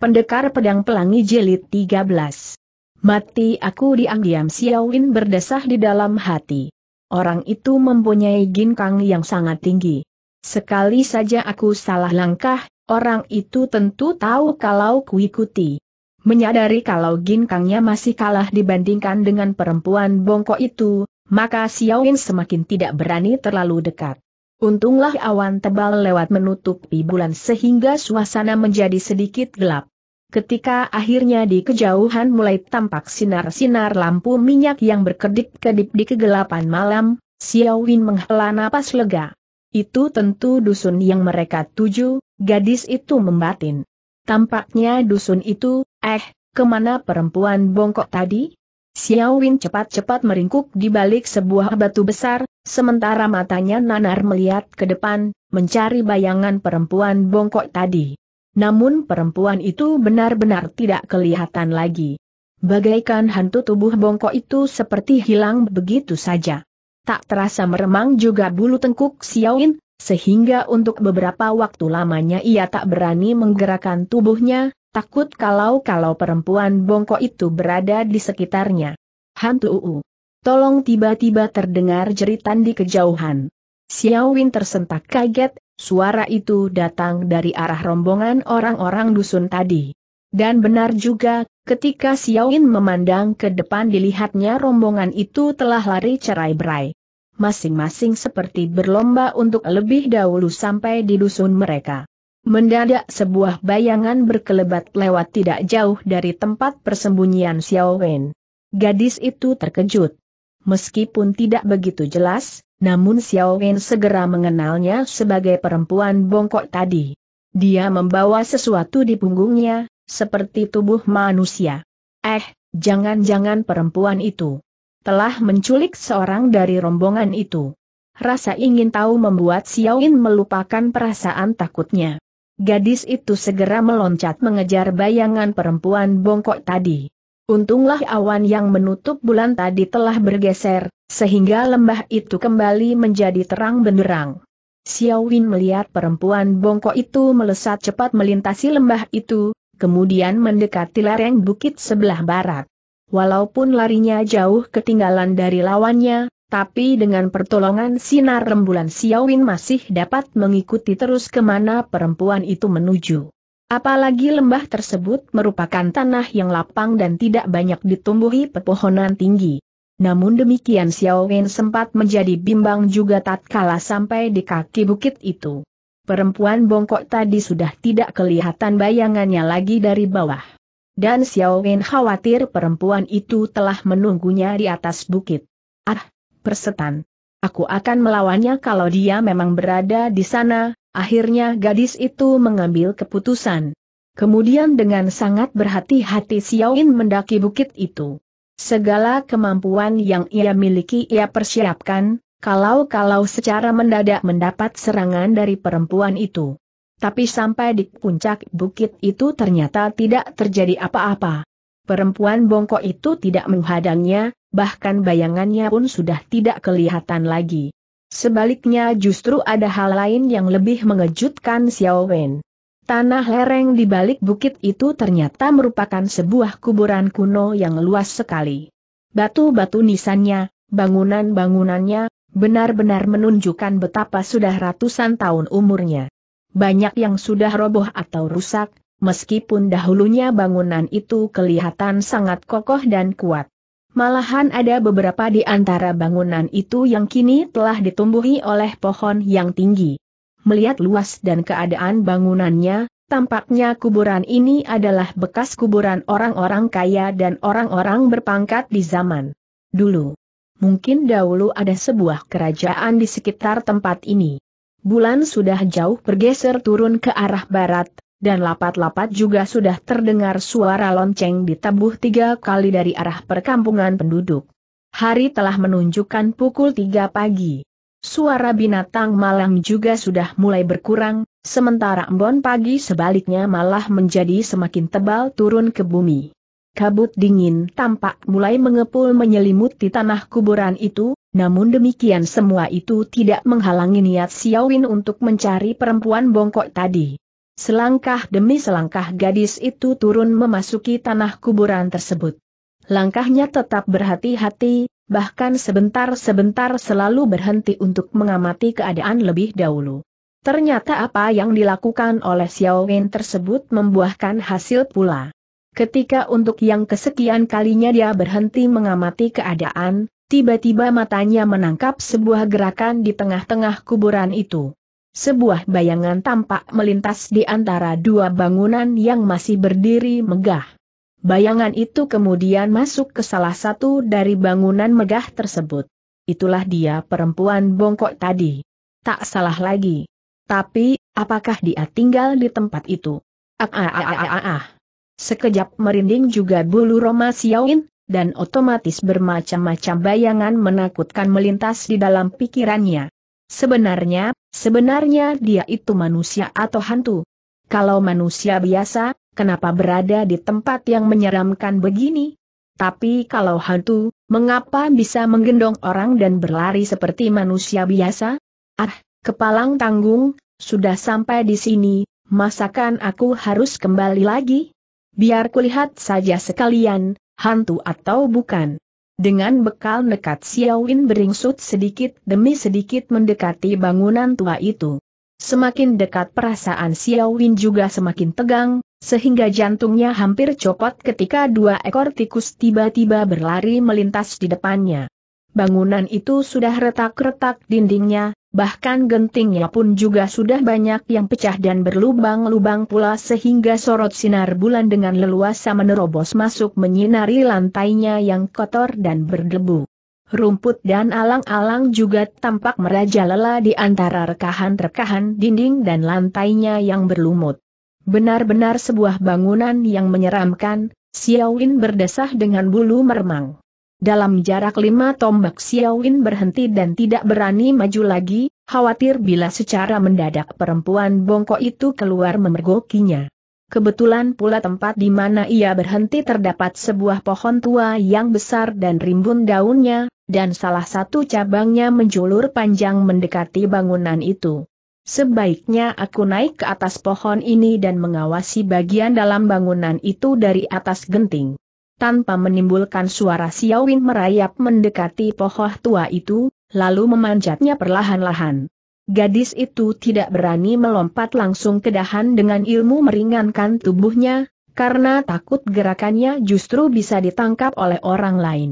Pendekar Pedang Pelangi Jelit 13. Mati aku diam-diam Xiaowin berdesah di dalam hati. Orang itu mempunyai ginkang yang sangat tinggi. Sekali saja aku salah langkah, orang itu tentu tahu kalau kuikuti. Menyadari kalau ginkangnya masih kalah dibandingkan dengan perempuan bongkok itu, maka Siawin semakin tidak berani terlalu dekat. Untunglah awan tebal lewat menutupi bulan sehingga suasana menjadi sedikit gelap. Ketika akhirnya di kejauhan mulai tampak sinar-sinar lampu minyak yang berkedip-kedip di kegelapan malam, Xiao Win menghela napas lega. Itu tentu dusun yang mereka tuju, gadis itu membatin. Tampaknya dusun itu, eh, kemana perempuan bongkok tadi? Xiao Win cepat-cepat meringkuk di balik sebuah batu besar, sementara matanya nanar melihat ke depan, mencari bayangan perempuan bongkok tadi. Namun perempuan itu benar-benar tidak kelihatan lagi. Bagaikan hantu tubuh bongkok itu seperti hilang begitu saja. Tak terasa meremang juga bulu tengkuk Xiaoin, sehingga untuk beberapa waktu lamanya ia tak berani menggerakkan tubuhnya, takut kalau-kalau perempuan bongkok itu berada di sekitarnya. Hantu Uu. Tolong tiba-tiba terdengar jeritan di kejauhan. Xiaowin tersentak kaget, Suara itu datang dari arah rombongan orang-orang dusun tadi. Dan benar juga, ketika Xiaoin memandang ke depan dilihatnya rombongan itu telah lari cerai-berai. Masing-masing seperti berlomba untuk lebih dahulu sampai di dusun mereka. Mendadak sebuah bayangan berkelebat lewat tidak jauh dari tempat persembunyian Xiaowen. Gadis itu terkejut. Meskipun tidak begitu jelas, namun Xiao Wen segera mengenalnya sebagai perempuan bongkok tadi. Dia membawa sesuatu di punggungnya, seperti tubuh manusia. Eh, jangan-jangan perempuan itu telah menculik seorang dari rombongan itu. Rasa ingin tahu membuat Xiao Wen melupakan perasaan takutnya. Gadis itu segera meloncat mengejar bayangan perempuan bongkok tadi. Untunglah awan yang menutup bulan tadi telah bergeser, sehingga lembah itu kembali menjadi terang benderang. Xiao Win melihat perempuan bongkok itu melesat cepat melintasi lembah itu, kemudian mendekati lereng bukit sebelah barat. Walaupun larinya jauh ketinggalan dari lawannya, tapi dengan pertolongan sinar rembulan Xiao Win masih dapat mengikuti terus kemana perempuan itu menuju. Apalagi lembah tersebut merupakan tanah yang lapang dan tidak banyak ditumbuhi pepohonan tinggi. Namun demikian Xiao Wen sempat menjadi bimbang juga tatkala sampai di kaki bukit itu. Perempuan bongkok tadi sudah tidak kelihatan bayangannya lagi dari bawah. Dan Xiao Wen khawatir perempuan itu telah menunggunya di atas bukit. Ah, persetan. Aku akan melawannya kalau dia memang berada di sana, akhirnya gadis itu mengambil keputusan. Kemudian dengan sangat berhati-hati Xiao Wen mendaki bukit itu. Segala kemampuan yang ia miliki ia persiapkan, kalau-kalau secara mendadak mendapat serangan dari perempuan itu. Tapi sampai di puncak bukit itu ternyata tidak terjadi apa-apa. Perempuan bongkok itu tidak menghadangnya, bahkan bayangannya pun sudah tidak kelihatan lagi. Sebaliknya justru ada hal lain yang lebih mengejutkan Xiao Wen. Tanah lereng di balik bukit itu ternyata merupakan sebuah kuburan kuno yang luas sekali. Batu-batu nisannya, bangunan-bangunannya, benar-benar menunjukkan betapa sudah ratusan tahun umurnya. Banyak yang sudah roboh atau rusak, meskipun dahulunya bangunan itu kelihatan sangat kokoh dan kuat. Malahan ada beberapa di antara bangunan itu yang kini telah ditumbuhi oleh pohon yang tinggi. Melihat luas dan keadaan bangunannya, tampaknya kuburan ini adalah bekas kuburan orang-orang kaya dan orang-orang berpangkat di zaman dulu. Mungkin dahulu ada sebuah kerajaan di sekitar tempat ini. Bulan sudah jauh bergeser turun ke arah barat, dan lapat-lapat juga sudah terdengar suara lonceng ditabuh tiga kali dari arah perkampungan penduduk. Hari telah menunjukkan pukul tiga pagi. Suara binatang malam juga sudah mulai berkurang, sementara embon pagi sebaliknya malah menjadi semakin tebal turun ke bumi. Kabut dingin tampak mulai mengepul menyelimuti tanah kuburan itu, namun demikian semua itu tidak menghalangi niat Xiaowin untuk mencari perempuan bongkok tadi. Selangkah demi selangkah gadis itu turun memasuki tanah kuburan tersebut. Langkahnya tetap berhati-hati, bahkan sebentar-sebentar selalu berhenti untuk mengamati keadaan lebih dahulu. Ternyata apa yang dilakukan oleh Xiao Wen tersebut membuahkan hasil pula. Ketika untuk yang kesekian kalinya dia berhenti mengamati keadaan, tiba-tiba matanya menangkap sebuah gerakan di tengah-tengah kuburan itu. Sebuah bayangan tampak melintas di antara dua bangunan yang masih berdiri megah. Bayangan itu kemudian masuk ke salah satu dari bangunan megah tersebut. Itulah dia perempuan bongkok tadi. Tak salah lagi. Tapi, apakah dia tinggal di tempat itu? Ah, ah, ah, ah, ah, ah. Sekejap merinding juga bulu Roma Xiaoin, dan otomatis bermacam-macam bayangan menakutkan melintas di dalam pikirannya. Sebenarnya, sebenarnya dia itu manusia atau hantu. Kalau manusia biasa, kenapa berada di tempat yang menyeramkan begini? Tapi kalau hantu, mengapa bisa menggendong orang dan berlari seperti manusia biasa? Ah, kepalang tanggung, sudah sampai di sini, masakan aku harus kembali lagi? Biar kulihat saja sekalian, hantu atau bukan. Dengan bekal nekat Xiaowin beringsut sedikit demi sedikit mendekati bangunan tua itu. Semakin dekat perasaan Xiao Win juga semakin tegang, sehingga jantungnya hampir copot ketika dua ekor tikus tiba-tiba berlari melintas di depannya. Bangunan itu sudah retak-retak dindingnya, bahkan gentingnya pun juga sudah banyak yang pecah dan berlubang-lubang pula sehingga sorot sinar bulan dengan leluasa menerobos masuk menyinari lantainya yang kotor dan berdebu rumput dan alang-alang juga tampak merajalela di antara rekahan-rekahan dinding dan lantainya yang berlumut. Benar-benar sebuah bangunan yang menyeramkan, Xiaowin berdesah dengan bulu meremang. Dalam jarak lima tombak Xiaowin berhenti dan tidak berani maju lagi, khawatir bila secara mendadak perempuan bongkok itu keluar memergokinya. Kebetulan pula tempat di mana ia berhenti terdapat sebuah pohon tua yang besar dan rimbun daunnya, dan salah satu cabangnya menjulur panjang mendekati bangunan itu. Sebaiknya aku naik ke atas pohon ini dan mengawasi bagian dalam bangunan itu dari atas genting. Tanpa menimbulkan suara Siawin merayap mendekati pohon tua itu, lalu memanjatnya perlahan-lahan. Gadis itu tidak berani melompat langsung ke dahan dengan ilmu meringankan tubuhnya, karena takut gerakannya justru bisa ditangkap oleh orang lain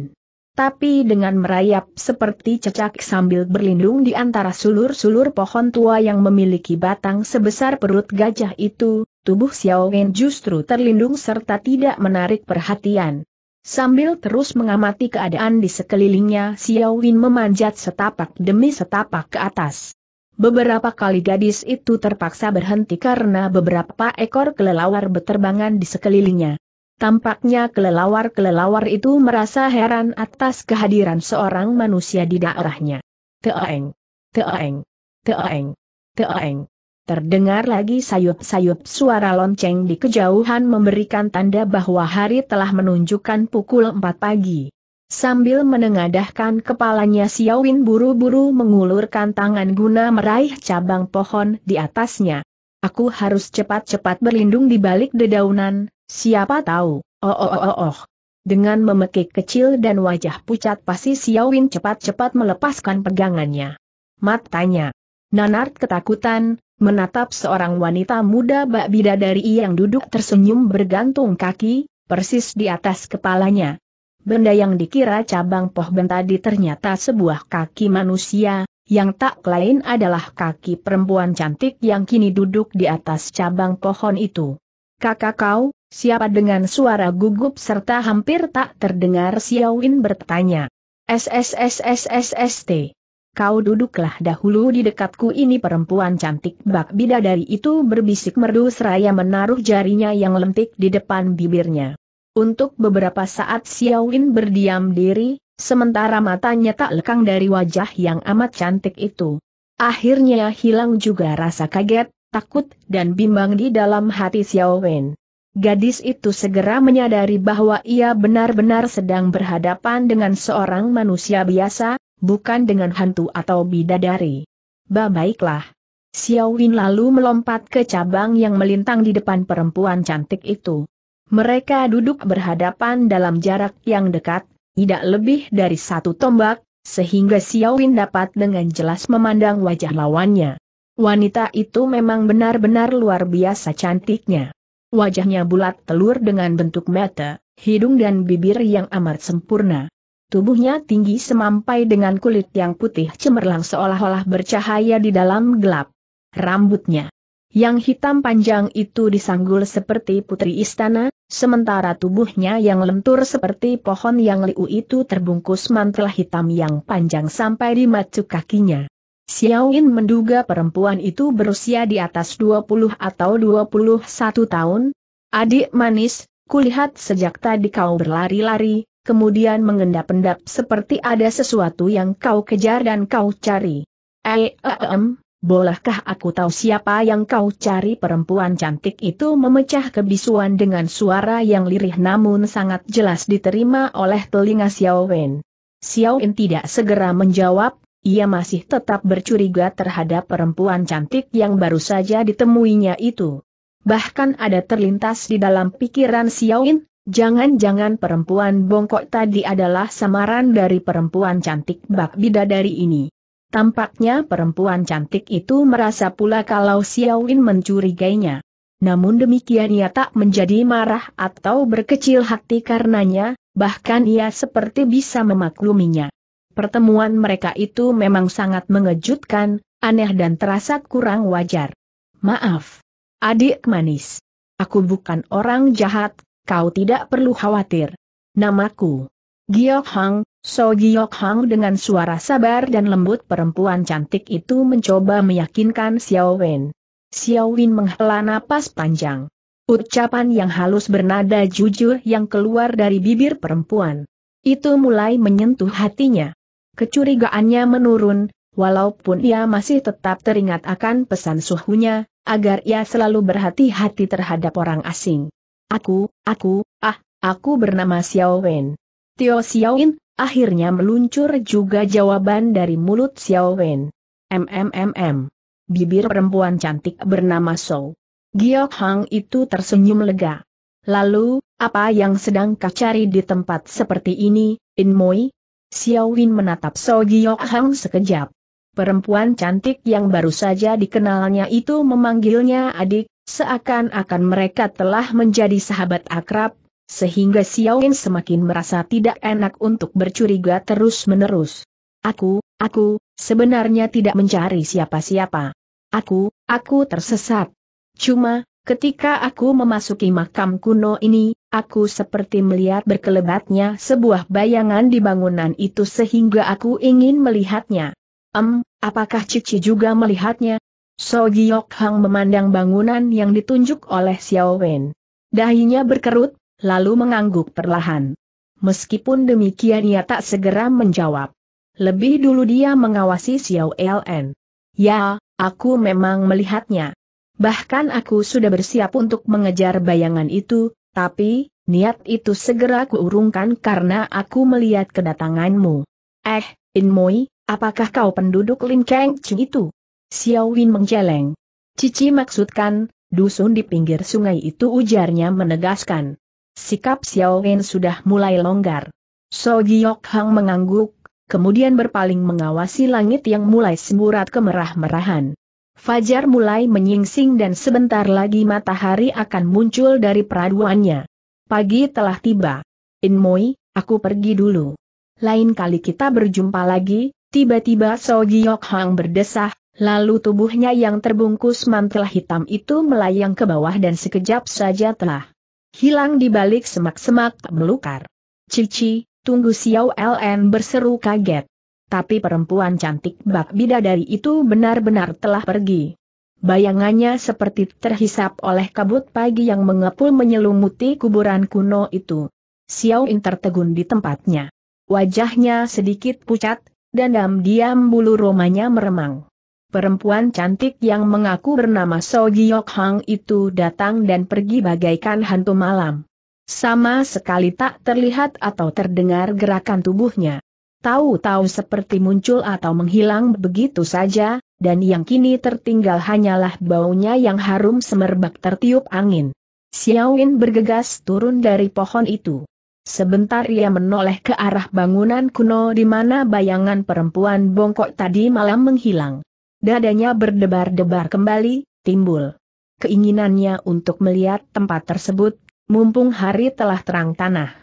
tapi dengan merayap seperti cecak sambil berlindung di antara sulur-sulur pohon tua yang memiliki batang sebesar perut gajah itu, tubuh Xiao Wen justru terlindung serta tidak menarik perhatian. Sambil terus mengamati keadaan di sekelilingnya, Xiao Wen memanjat setapak demi setapak ke atas. Beberapa kali gadis itu terpaksa berhenti karena beberapa ekor kelelawar berterbangan di sekelilingnya. Tampaknya kelelawar-kelelawar itu merasa heran atas kehadiran seorang manusia di daerahnya. Teeng, teeng, teeng, teeng. Terdengar lagi sayup-sayup suara lonceng di kejauhan memberikan tanda bahwa hari telah menunjukkan pukul 4 pagi. Sambil menengadahkan kepalanya Xiaowin buru-buru mengulurkan tangan guna meraih cabang pohon di atasnya. Aku harus cepat-cepat berlindung di balik dedaunan, Siapa tahu, oh, oh oh oh oh Dengan memekik kecil dan wajah pucat pasti Xiaowin cepat-cepat melepaskan pegangannya. Matanya. Nanart ketakutan, menatap seorang wanita muda bak bidadari yang duduk tersenyum bergantung kaki, persis di atas kepalanya. Benda yang dikira cabang pohon tadi ternyata sebuah kaki manusia, yang tak lain adalah kaki perempuan cantik yang kini duduk di atas cabang pohon itu. Kakak kau, Siapa dengan suara gugup serta hampir tak terdengar Xiaowin bertanya. SSSSSST. Kau duduklah dahulu di dekatku ini perempuan cantik bak bidadari itu berbisik merdu seraya menaruh jarinya yang lentik di depan bibirnya. Untuk beberapa saat Xiaowin berdiam diri, sementara matanya tak lekang dari wajah yang amat cantik itu. Akhirnya hilang juga rasa kaget, takut, dan bimbang di dalam hati Siawin. Gadis itu segera menyadari bahwa ia benar-benar sedang berhadapan dengan seorang manusia biasa, bukan dengan hantu atau bidadari. Ba baiklah. Xiao Win lalu melompat ke cabang yang melintang di depan perempuan cantik itu. Mereka duduk berhadapan dalam jarak yang dekat, tidak lebih dari satu tombak, sehingga Xiao Win dapat dengan jelas memandang wajah lawannya. Wanita itu memang benar-benar luar biasa cantiknya. Wajahnya bulat telur dengan bentuk mata, hidung dan bibir yang amat sempurna. Tubuhnya tinggi semampai dengan kulit yang putih cemerlang seolah-olah bercahaya di dalam gelap. Rambutnya yang hitam panjang itu disanggul seperti putri istana, sementara tubuhnya yang lentur seperti pohon yang liu itu terbungkus mantel hitam yang panjang sampai di macu kakinya. Xiaoin menduga perempuan itu berusia di atas 20 atau 21 tahun. Adik manis, kulihat sejak tadi kau berlari-lari, kemudian mengendap-endap seperti ada sesuatu yang kau kejar dan kau cari. Eh, bolehkah aku tahu siapa yang kau cari perempuan cantik itu memecah kebisuan dengan suara yang lirih namun sangat jelas diterima oleh telinga Xiaowen. Xiaowen tidak segera menjawab, ia masih tetap bercuriga terhadap perempuan cantik yang baru saja ditemuinya itu. Bahkan ada terlintas di dalam pikiran Xiaoin, jangan-jangan perempuan bongkok tadi adalah samaran dari perempuan cantik bak bidadari ini. Tampaknya perempuan cantik itu merasa pula kalau Xiaoin mencurigainya. Namun demikian ia tak menjadi marah atau berkecil hati karenanya, bahkan ia seperti bisa memakluminya. Pertemuan mereka itu memang sangat mengejutkan, aneh dan terasa kurang wajar. Maaf. Adik manis. Aku bukan orang jahat, kau tidak perlu khawatir. Namaku. Giok Hang, So Giok Hang dengan suara sabar dan lembut perempuan cantik itu mencoba meyakinkan Xiao Wen. Xiao Wen menghela napas panjang. Ucapan yang halus bernada jujur yang keluar dari bibir perempuan. Itu mulai menyentuh hatinya. Kecurigaannya menurun, walaupun ia masih tetap teringat akan pesan suhunya, agar ia selalu berhati-hati terhadap orang asing. Aku, aku, ah, aku bernama Xiao Wen. Tio Xiao Wen, akhirnya meluncur juga jawaban dari mulut Xiao Wen. MMMM. Bibir perempuan cantik bernama So. Giok Hang itu tersenyum lega. Lalu, apa yang sedang kau cari di tempat seperti ini, In Moi? Xiao Win menatap So Giok Hang sekejap. Perempuan cantik yang baru saja dikenalnya itu memanggilnya adik, seakan-akan mereka telah menjadi sahabat akrab, sehingga Xiao Win semakin merasa tidak enak untuk bercuriga terus-menerus. Aku, aku, sebenarnya tidak mencari siapa-siapa. Aku, aku tersesat. Cuma, Ketika aku memasuki makam kuno ini, aku seperti melihat berkelebatnya sebuah bayangan di bangunan itu sehingga aku ingin melihatnya. Em, apakah Cici juga melihatnya? So Giok Hang memandang bangunan yang ditunjuk oleh Xiao Wen. Dahinya berkerut, lalu mengangguk perlahan. Meskipun demikian ia tak segera menjawab. Lebih dulu dia mengawasi Xiao LN. Ya, aku memang melihatnya. Bahkan aku sudah bersiap untuk mengejar bayangan itu, tapi, niat itu segera kuurungkan karena aku melihat kedatanganmu. Eh, Inmoi, apakah kau penduduk Lin Chu itu? Xiao Win menjeleng. Cici maksudkan, dusun di pinggir sungai itu ujarnya menegaskan. Sikap Xiao Win sudah mulai longgar. So Giok Hang mengangguk, kemudian berpaling mengawasi langit yang mulai semburat kemerah-merahan. Fajar mulai menyingsing dan sebentar lagi matahari akan muncul dari peraduannya. Pagi telah tiba. Inmoi, aku pergi dulu. Lain kali kita berjumpa lagi, tiba-tiba So Hang berdesah, lalu tubuhnya yang terbungkus mantel hitam itu melayang ke bawah dan sekejap saja telah hilang di balik semak-semak melukar. Cici, tunggu Xiao LN berseru kaget tapi perempuan cantik bak bidadari itu benar-benar telah pergi. Bayangannya seperti terhisap oleh kabut pagi yang mengepul menyelumuti kuburan kuno itu. Xiao In tertegun di tempatnya. Wajahnya sedikit pucat, dan diam-diam bulu romanya meremang. Perempuan cantik yang mengaku bernama So Giok Hang itu datang dan pergi bagaikan hantu malam. Sama sekali tak terlihat atau terdengar gerakan tubuhnya tahu-tahu seperti muncul atau menghilang begitu saja, dan yang kini tertinggal hanyalah baunya yang harum semerbak tertiup angin. Xiaoin bergegas turun dari pohon itu. Sebentar ia menoleh ke arah bangunan kuno di mana bayangan perempuan bongkok tadi malam menghilang. Dadanya berdebar-debar kembali, timbul. Keinginannya untuk melihat tempat tersebut, mumpung hari telah terang tanah.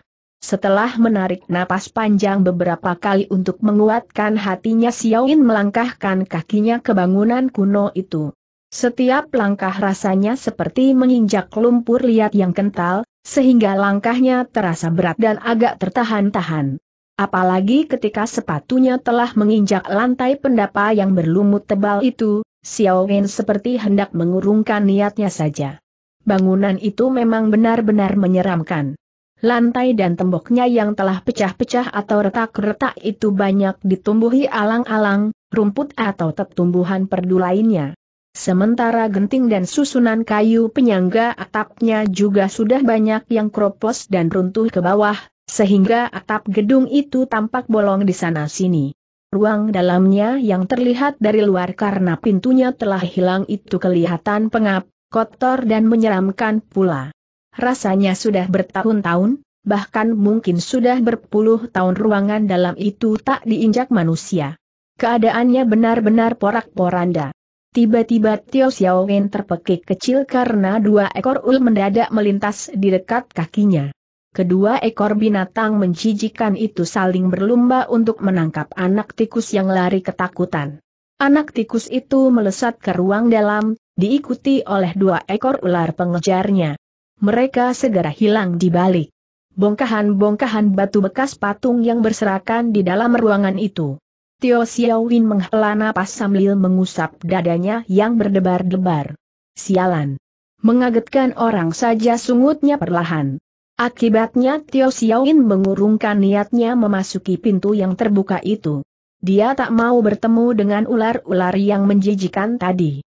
Setelah menarik napas panjang beberapa kali untuk menguatkan hatinya Xiaoin melangkahkan kakinya ke bangunan kuno itu. Setiap langkah rasanya seperti menginjak lumpur liat yang kental, sehingga langkahnya terasa berat dan agak tertahan-tahan. Apalagi ketika sepatunya telah menginjak lantai pendapa yang berlumut tebal itu, Xiao Wen seperti hendak mengurungkan niatnya saja. Bangunan itu memang benar-benar menyeramkan lantai dan temboknya yang telah pecah-pecah atau retak-retak itu banyak ditumbuhi alang-alang, rumput atau tetumbuhan perdu lainnya. Sementara genting dan susunan kayu penyangga atapnya juga sudah banyak yang kropos dan runtuh ke bawah, sehingga atap gedung itu tampak bolong di sana-sini. Ruang dalamnya yang terlihat dari luar karena pintunya telah hilang itu kelihatan pengap, kotor dan menyeramkan pula. Rasanya sudah bertahun-tahun, bahkan mungkin sudah berpuluh tahun ruangan dalam itu tak diinjak manusia. Keadaannya benar-benar porak-poranda. Tiba-tiba Tio Xiao Wen terpekik kecil karena dua ekor ul mendadak melintas di dekat kakinya. Kedua ekor binatang menjijikan itu saling berlumba untuk menangkap anak tikus yang lari ketakutan. Anak tikus itu melesat ke ruang dalam, diikuti oleh dua ekor ular pengejarnya mereka segera hilang di balik bongkahan-bongkahan batu bekas patung yang berserakan di dalam ruangan itu. Tio Xiaowin menghela napas sambil mengusap dadanya yang berdebar-debar. Sialan. Mengagetkan orang saja sungutnya perlahan. Akibatnya Tio Xiaowin mengurungkan niatnya memasuki pintu yang terbuka itu. Dia tak mau bertemu dengan ular-ular yang menjijikan tadi.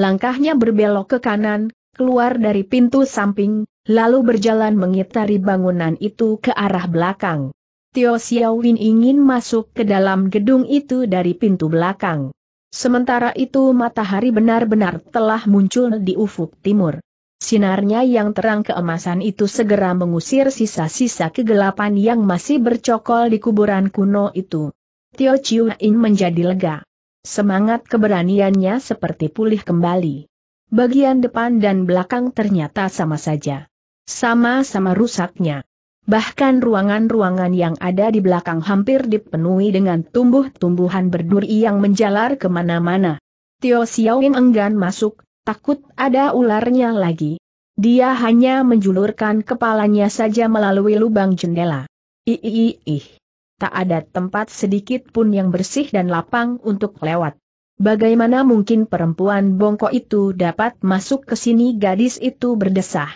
Langkahnya berbelok ke kanan, keluar dari pintu samping, lalu berjalan mengitari bangunan itu ke arah belakang. Tio Xiaowin ingin masuk ke dalam gedung itu dari pintu belakang. Sementara itu matahari benar-benar telah muncul di ufuk timur. Sinarnya yang terang keemasan itu segera mengusir sisa-sisa kegelapan yang masih bercokol di kuburan kuno itu. Tio Chiu In menjadi lega. Semangat keberaniannya seperti pulih kembali bagian depan dan belakang ternyata sama saja. Sama-sama rusaknya. Bahkan ruangan-ruangan yang ada di belakang hampir dipenuhi dengan tumbuh-tumbuhan berduri yang menjalar kemana-mana. Tio Xiaoin enggan masuk, takut ada ularnya lagi. Dia hanya menjulurkan kepalanya saja melalui lubang jendela. Ih, ih. Tak ada tempat sedikit pun yang bersih dan lapang untuk lewat. Bagaimana mungkin perempuan bongkok itu dapat masuk ke sini gadis itu berdesah.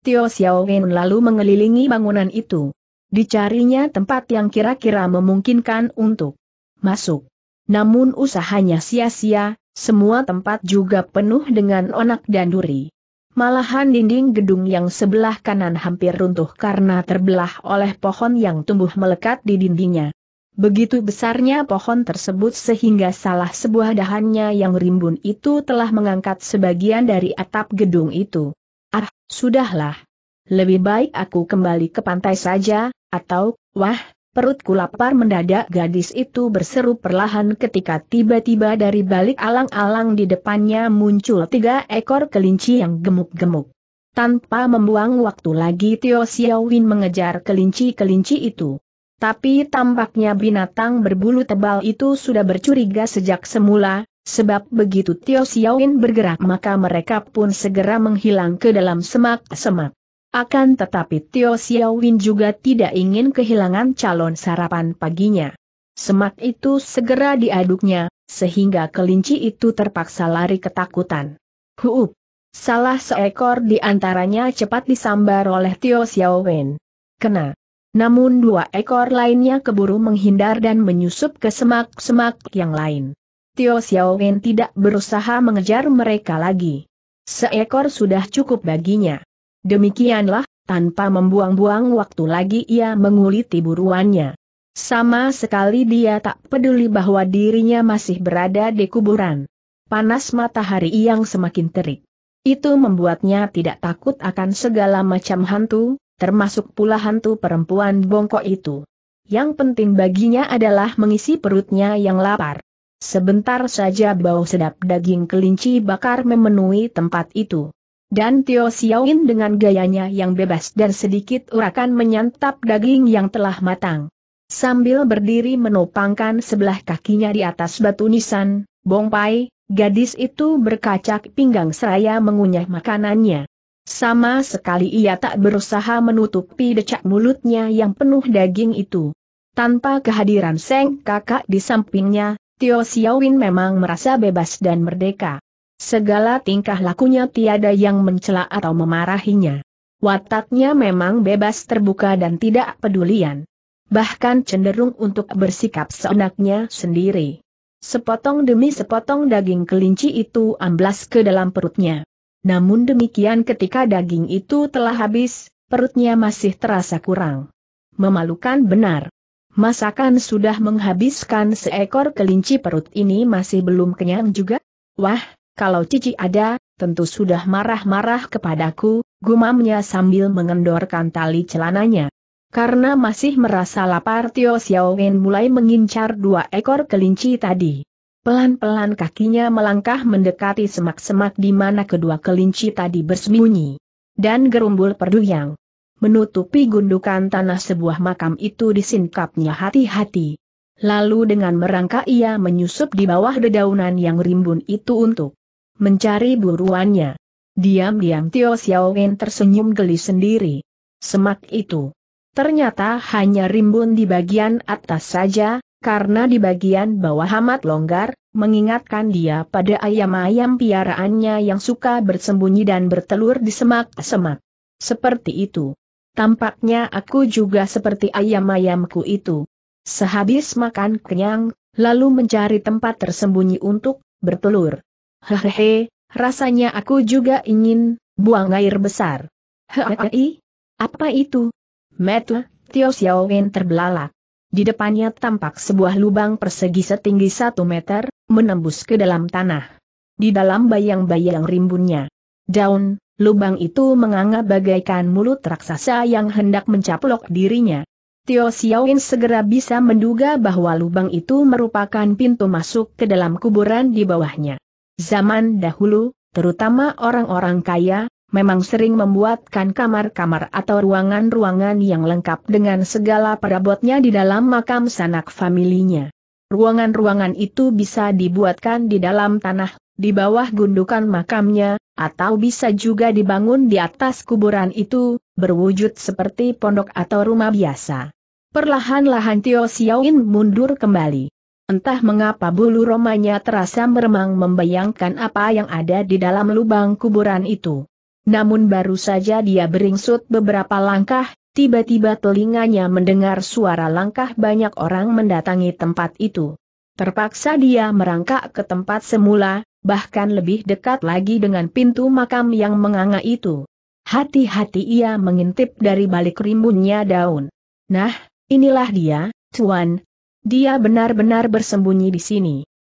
Tio Wen lalu mengelilingi bangunan itu. Dicarinya tempat yang kira-kira memungkinkan untuk masuk. Namun usahanya sia-sia, semua tempat juga penuh dengan onak dan duri. Malahan dinding gedung yang sebelah kanan hampir runtuh karena terbelah oleh pohon yang tumbuh melekat di dindingnya. Begitu besarnya pohon tersebut sehingga salah sebuah dahannya yang rimbun itu telah mengangkat sebagian dari atap gedung itu. Ah, sudahlah. Lebih baik aku kembali ke pantai saja, atau, wah, perutku lapar mendadak gadis itu berseru perlahan ketika tiba-tiba dari balik alang-alang di depannya muncul tiga ekor kelinci yang gemuk-gemuk. Tanpa membuang waktu lagi Tio Xiaowin mengejar kelinci-kelinci itu. Tapi tampaknya binatang berbulu tebal itu sudah bercuriga sejak semula, Sebab begitu Tio Xiaoin bergerak maka mereka pun segera menghilang ke dalam semak-semak. Akan tetapi Tio Xiaoin juga tidak ingin kehilangan calon sarapan paginya. Semak itu segera diaduknya, sehingga kelinci itu terpaksa lari ketakutan. Huup! Salah seekor di antaranya cepat disambar oleh Tio Xiaowen. Kena! Namun dua ekor lainnya keburu menghindar dan menyusup ke semak-semak yang lain. Tio Xiao Wen tidak berusaha mengejar mereka lagi. Seekor sudah cukup baginya. Demikianlah, tanpa membuang-buang waktu lagi ia menguliti buruannya. Sama sekali dia tak peduli bahwa dirinya masih berada di kuburan. Panas matahari yang semakin terik. Itu membuatnya tidak takut akan segala macam hantu, termasuk pula hantu perempuan bongkok itu. Yang penting baginya adalah mengisi perutnya yang lapar. Sebentar saja bau sedap daging kelinci bakar memenuhi tempat itu. Dan Tio Xiaoin dengan gayanya yang bebas dan sedikit urakan menyantap daging yang telah matang. Sambil berdiri menopangkan sebelah kakinya di atas batu nisan, Bongpai, gadis itu berkacak pinggang seraya mengunyah makanannya. Sama sekali ia tak berusaha menutupi decak mulutnya yang penuh daging itu. Tanpa kehadiran Seng kakak di sampingnya, Tio Xiaowin memang merasa bebas dan merdeka. Segala tingkah lakunya tiada yang mencela atau memarahinya. Wataknya memang bebas terbuka dan tidak pedulian. Bahkan cenderung untuk bersikap seenaknya sendiri. Sepotong demi sepotong daging kelinci itu amblas ke dalam perutnya. Namun demikian ketika daging itu telah habis, perutnya masih terasa kurang. Memalukan benar. Masakan sudah menghabiskan seekor kelinci perut ini masih belum kenyang juga? Wah, kalau Cici ada, tentu sudah marah-marah kepadaku, gumamnya sambil mengendorkan tali celananya. Karena masih merasa lapar Tio Xiaowen mulai mengincar dua ekor kelinci tadi. Pelan-pelan kakinya melangkah mendekati semak-semak di mana kedua kelinci tadi bersembunyi. Dan gerumbul perdu yang menutupi gundukan tanah sebuah makam itu disingkapnya hati-hati. Lalu dengan merangkak ia menyusup di bawah dedaunan yang rimbun itu untuk mencari buruannya. Diam-diam Tio Xiao Wen tersenyum geli sendiri. Semak itu ternyata hanya rimbun di bagian atas saja, karena di bagian bawah amat longgar, mengingatkan dia pada ayam-ayam piaraannya yang suka bersembunyi dan bertelur di semak-semak. Seperti itu. Tampaknya aku juga seperti ayam-ayamku itu. Sehabis makan kenyang, lalu mencari tempat tersembunyi untuk bertelur. Hehehe, rasanya aku juga ingin buang air besar. Hehehe, apa itu? Metu, Tio Xiaowen terbelalak. Di depannya tampak sebuah lubang persegi setinggi satu meter, menembus ke dalam tanah. Di dalam bayang-bayang rimbunnya. Daun, lubang itu menganga bagaikan mulut raksasa yang hendak mencaplok dirinya. Tio Xiaoin segera bisa menduga bahwa lubang itu merupakan pintu masuk ke dalam kuburan di bawahnya. Zaman dahulu, terutama orang-orang kaya, memang sering membuatkan kamar-kamar atau ruangan-ruangan yang lengkap dengan segala perabotnya di dalam makam sanak familinya. Ruangan-ruangan itu bisa dibuatkan di dalam tanah, di bawah gundukan makamnya, atau bisa juga dibangun di atas kuburan itu, berwujud seperti pondok atau rumah biasa. Perlahan-lahan Tio Xiaoin mundur kembali. Entah mengapa bulu romanya terasa meremang membayangkan apa yang ada di dalam lubang kuburan itu. Namun baru saja dia beringsut beberapa langkah, tiba-tiba telinganya mendengar suara langkah banyak orang mendatangi tempat itu. Terpaksa dia merangkak ke tempat semula, bahkan lebih dekat lagi dengan pintu makam yang menganga itu. Hati-hati ia mengintip dari balik rimbunnya daun. Nah, inilah dia, Tuan. Dia benar-benar bersembunyi di sini.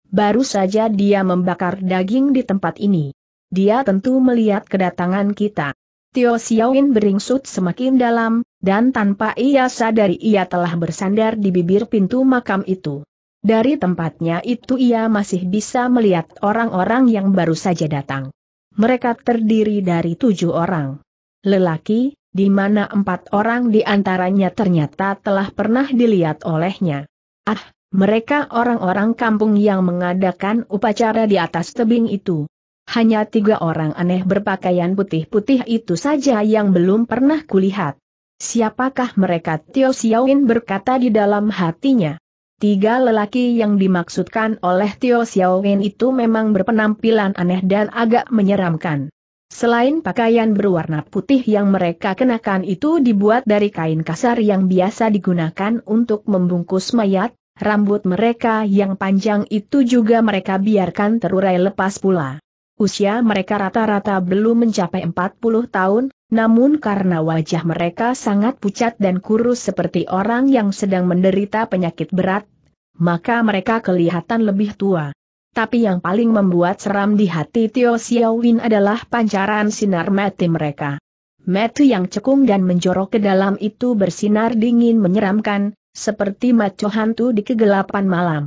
Baru saja dia membakar daging di tempat ini. Dia tentu melihat kedatangan kita. Tio Xiaoin beringsut semakin dalam, dan tanpa ia sadari ia telah bersandar di bibir pintu makam itu. Dari tempatnya itu ia masih bisa melihat orang-orang yang baru saja datang. Mereka terdiri dari tujuh orang. Lelaki, di mana empat orang di antaranya ternyata telah pernah dilihat olehnya. Ah, mereka orang-orang kampung yang mengadakan upacara di atas tebing itu. Hanya tiga orang aneh berpakaian putih-putih itu saja yang belum pernah kulihat. Siapakah mereka Tio Xiaoin berkata di dalam hatinya. Tiga lelaki yang dimaksudkan oleh Tio Xiaoin itu memang berpenampilan aneh dan agak menyeramkan. Selain pakaian berwarna putih yang mereka kenakan itu dibuat dari kain kasar yang biasa digunakan untuk membungkus mayat, rambut mereka yang panjang itu juga mereka biarkan terurai lepas pula. Usia mereka rata-rata belum mencapai 40 tahun, namun karena wajah mereka sangat pucat dan kurus seperti orang yang sedang menderita penyakit berat, maka mereka kelihatan lebih tua. Tapi yang paling membuat seram di hati Tio Xiaowin adalah pancaran sinar mati mereka. Mata yang cekung dan menjorok ke dalam itu bersinar dingin menyeramkan, seperti maco hantu di kegelapan malam.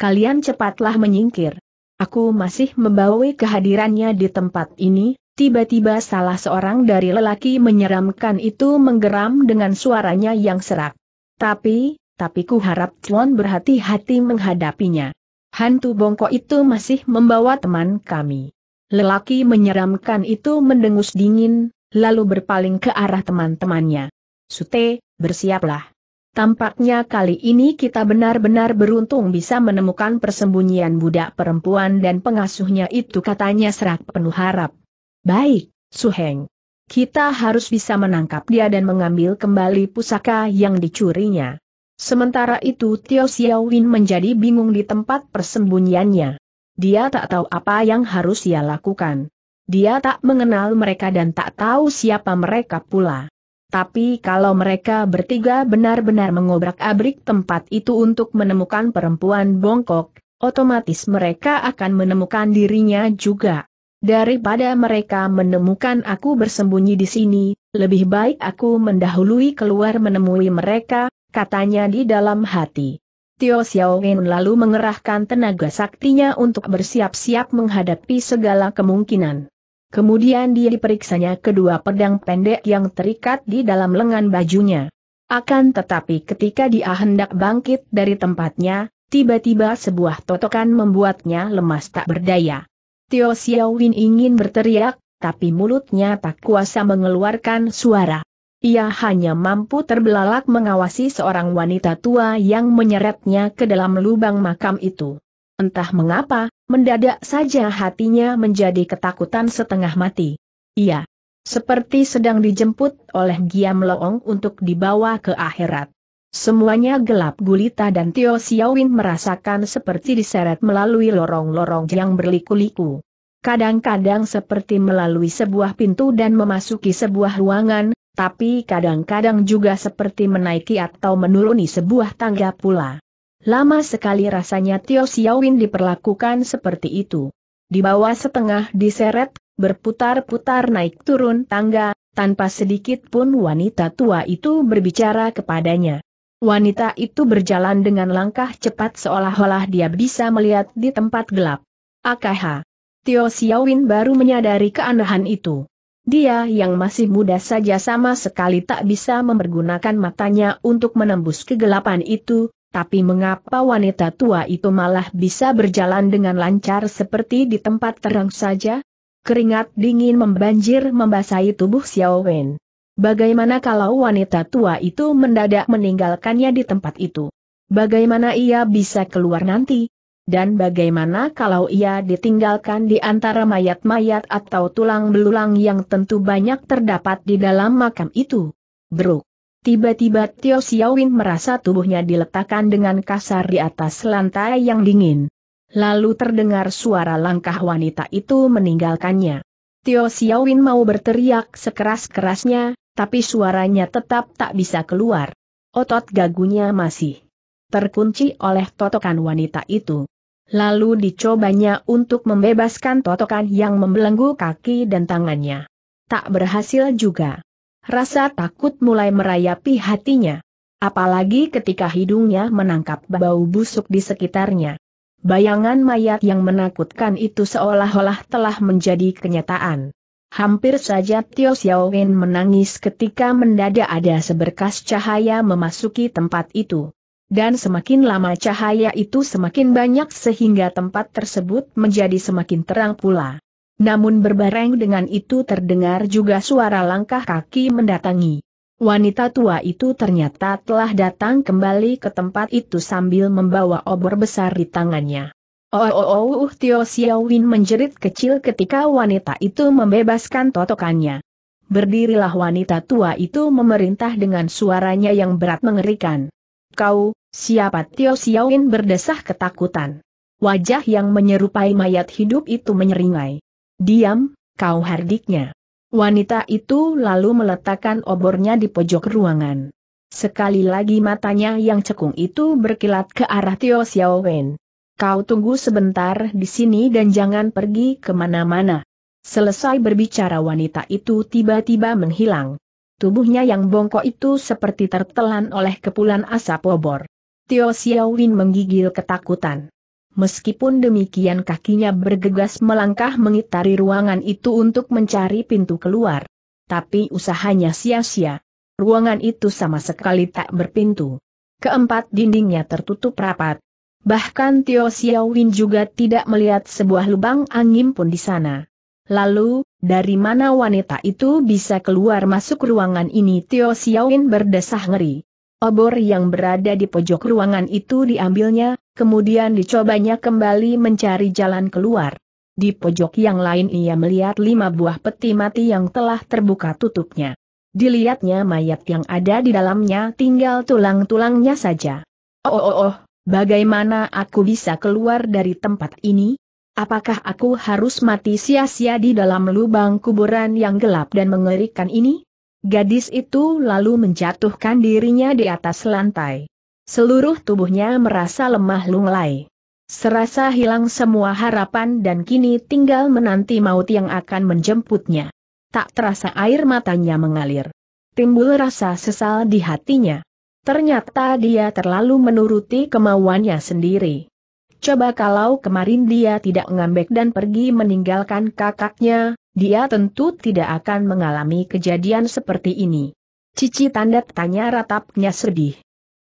Kalian cepatlah menyingkir. Aku masih membawa kehadirannya di tempat ini, tiba-tiba salah seorang dari lelaki menyeramkan itu menggeram dengan suaranya yang serak. Tapi, tapi ku harap Chuan berhati-hati menghadapinya. Hantu bongkok itu masih membawa teman kami. Lelaki menyeramkan itu mendengus dingin, lalu berpaling ke arah teman-temannya. Sute, bersiaplah. Tampaknya kali ini kita benar-benar beruntung bisa menemukan persembunyian budak perempuan dan pengasuhnya itu katanya serak penuh harap. Baik, Suheng. Kita harus bisa menangkap dia dan mengambil kembali pusaka yang dicurinya. Sementara itu Tio Xiaowin menjadi bingung di tempat persembunyiannya. Dia tak tahu apa yang harus ia lakukan. Dia tak mengenal mereka dan tak tahu siapa mereka pula. Tapi kalau mereka bertiga benar-benar mengobrak-abrik tempat itu untuk menemukan perempuan bongkok, otomatis mereka akan menemukan dirinya juga. Daripada mereka menemukan aku bersembunyi di sini, lebih baik aku mendahului keluar menemui mereka, katanya di dalam hati. Tio Xiaowen lalu mengerahkan tenaga saktinya untuk bersiap-siap menghadapi segala kemungkinan. Kemudian dia diperiksanya kedua pedang pendek yang terikat di dalam lengan bajunya. Akan tetapi ketika dia hendak bangkit dari tempatnya, tiba-tiba sebuah totokan membuatnya lemas tak berdaya. Tio Xiaowin ingin berteriak, tapi mulutnya tak kuasa mengeluarkan suara. Ia hanya mampu terbelalak mengawasi seorang wanita tua yang menyeretnya ke dalam lubang makam itu. Entah mengapa, Mendadak saja hatinya menjadi ketakutan setengah mati. Iya. Seperti sedang dijemput oleh Giam Loong untuk dibawa ke akhirat. Semuanya gelap gulita dan Tio Xiaowin merasakan seperti diseret melalui lorong-lorong yang berliku-liku. Kadang-kadang seperti melalui sebuah pintu dan memasuki sebuah ruangan, tapi kadang-kadang juga seperti menaiki atau menuruni sebuah tangga pula. Lama sekali rasanya Tio Xiaowin diperlakukan seperti itu. Di bawah setengah diseret, berputar-putar naik turun tangga, tanpa sedikit pun wanita tua itu berbicara kepadanya. Wanita itu berjalan dengan langkah cepat seolah-olah dia bisa melihat di tempat gelap. AKH. Tio Xiaowin baru menyadari keanehan itu. Dia yang masih muda saja sama sekali tak bisa mempergunakan matanya untuk menembus kegelapan itu, tapi mengapa wanita tua itu malah bisa berjalan dengan lancar seperti di tempat terang saja? Keringat dingin membanjir membasahi tubuh Xiao Wen. Bagaimana kalau wanita tua itu mendadak meninggalkannya di tempat itu? Bagaimana ia bisa keluar nanti? Dan bagaimana kalau ia ditinggalkan di antara mayat-mayat atau tulang belulang yang tentu banyak terdapat di dalam makam itu? Bruk. Tiba-tiba Tio Xiaowin merasa tubuhnya diletakkan dengan kasar di atas lantai yang dingin. Lalu terdengar suara langkah wanita itu meninggalkannya. Tio Xiaowin mau berteriak sekeras-kerasnya, tapi suaranya tetap tak bisa keluar. Otot gagunya masih terkunci oleh totokan wanita itu. Lalu dicobanya untuk membebaskan totokan yang membelenggu kaki dan tangannya. Tak berhasil juga. Rasa takut mulai merayapi hatinya. Apalagi ketika hidungnya menangkap bau busuk di sekitarnya. Bayangan mayat yang menakutkan itu seolah-olah telah menjadi kenyataan. Hampir saja Tio Xiaowen menangis ketika mendadak ada seberkas cahaya memasuki tempat itu. Dan semakin lama cahaya itu semakin banyak sehingga tempat tersebut menjadi semakin terang pula. Namun berbareng dengan itu terdengar juga suara langkah kaki mendatangi. Wanita tua itu ternyata telah datang kembali ke tempat itu sambil membawa obor besar di tangannya. Oh, oh, oh, uh, Tio Xiaowin menjerit kecil ketika wanita itu membebaskan totokannya. Berdirilah wanita tua itu memerintah dengan suaranya yang berat mengerikan. Kau, siapa Tio Xiaowin berdesah ketakutan. Wajah yang menyerupai mayat hidup itu menyeringai. Diam, kau hardiknya. Wanita itu lalu meletakkan obornya di pojok ruangan. Sekali lagi matanya yang cekung itu berkilat ke arah Tio Xiao Wen. Kau tunggu sebentar di sini dan jangan pergi kemana-mana. Selesai berbicara wanita itu tiba-tiba menghilang. Tubuhnya yang bongkok itu seperti tertelan oleh kepulan asap obor. Tio Xiao Wen menggigil ketakutan. Meskipun demikian kakinya bergegas melangkah mengitari ruangan itu untuk mencari pintu keluar. Tapi usahanya sia-sia. Ruangan itu sama sekali tak berpintu. Keempat dindingnya tertutup rapat. Bahkan Tio Xiaowin juga tidak melihat sebuah lubang angin pun di sana. Lalu, dari mana wanita itu bisa keluar masuk ruangan ini Tio Xiaowin berdesah ngeri. Obor yang berada di pojok ruangan itu diambilnya, kemudian dicobanya kembali mencari jalan keluar. Di pojok yang lain ia melihat lima buah peti mati yang telah terbuka tutupnya. Dilihatnya mayat yang ada di dalamnya tinggal tulang-tulangnya saja. Oh oh oh, oh bagaimana aku bisa keluar dari tempat ini? Apakah aku harus mati sia-sia di dalam lubang kuburan yang gelap dan mengerikan ini? Gadis itu lalu menjatuhkan dirinya di atas lantai. Seluruh tubuhnya merasa lemah lunglai. Serasa hilang semua harapan dan kini tinggal menanti maut yang akan menjemputnya. Tak terasa air matanya mengalir. Timbul rasa sesal di hatinya. Ternyata dia terlalu menuruti kemauannya sendiri. Coba kalau kemarin dia tidak ngambek dan pergi meninggalkan kakaknya, dia tentu tidak akan mengalami kejadian seperti ini. Cici tanda tanya ratapnya sedih.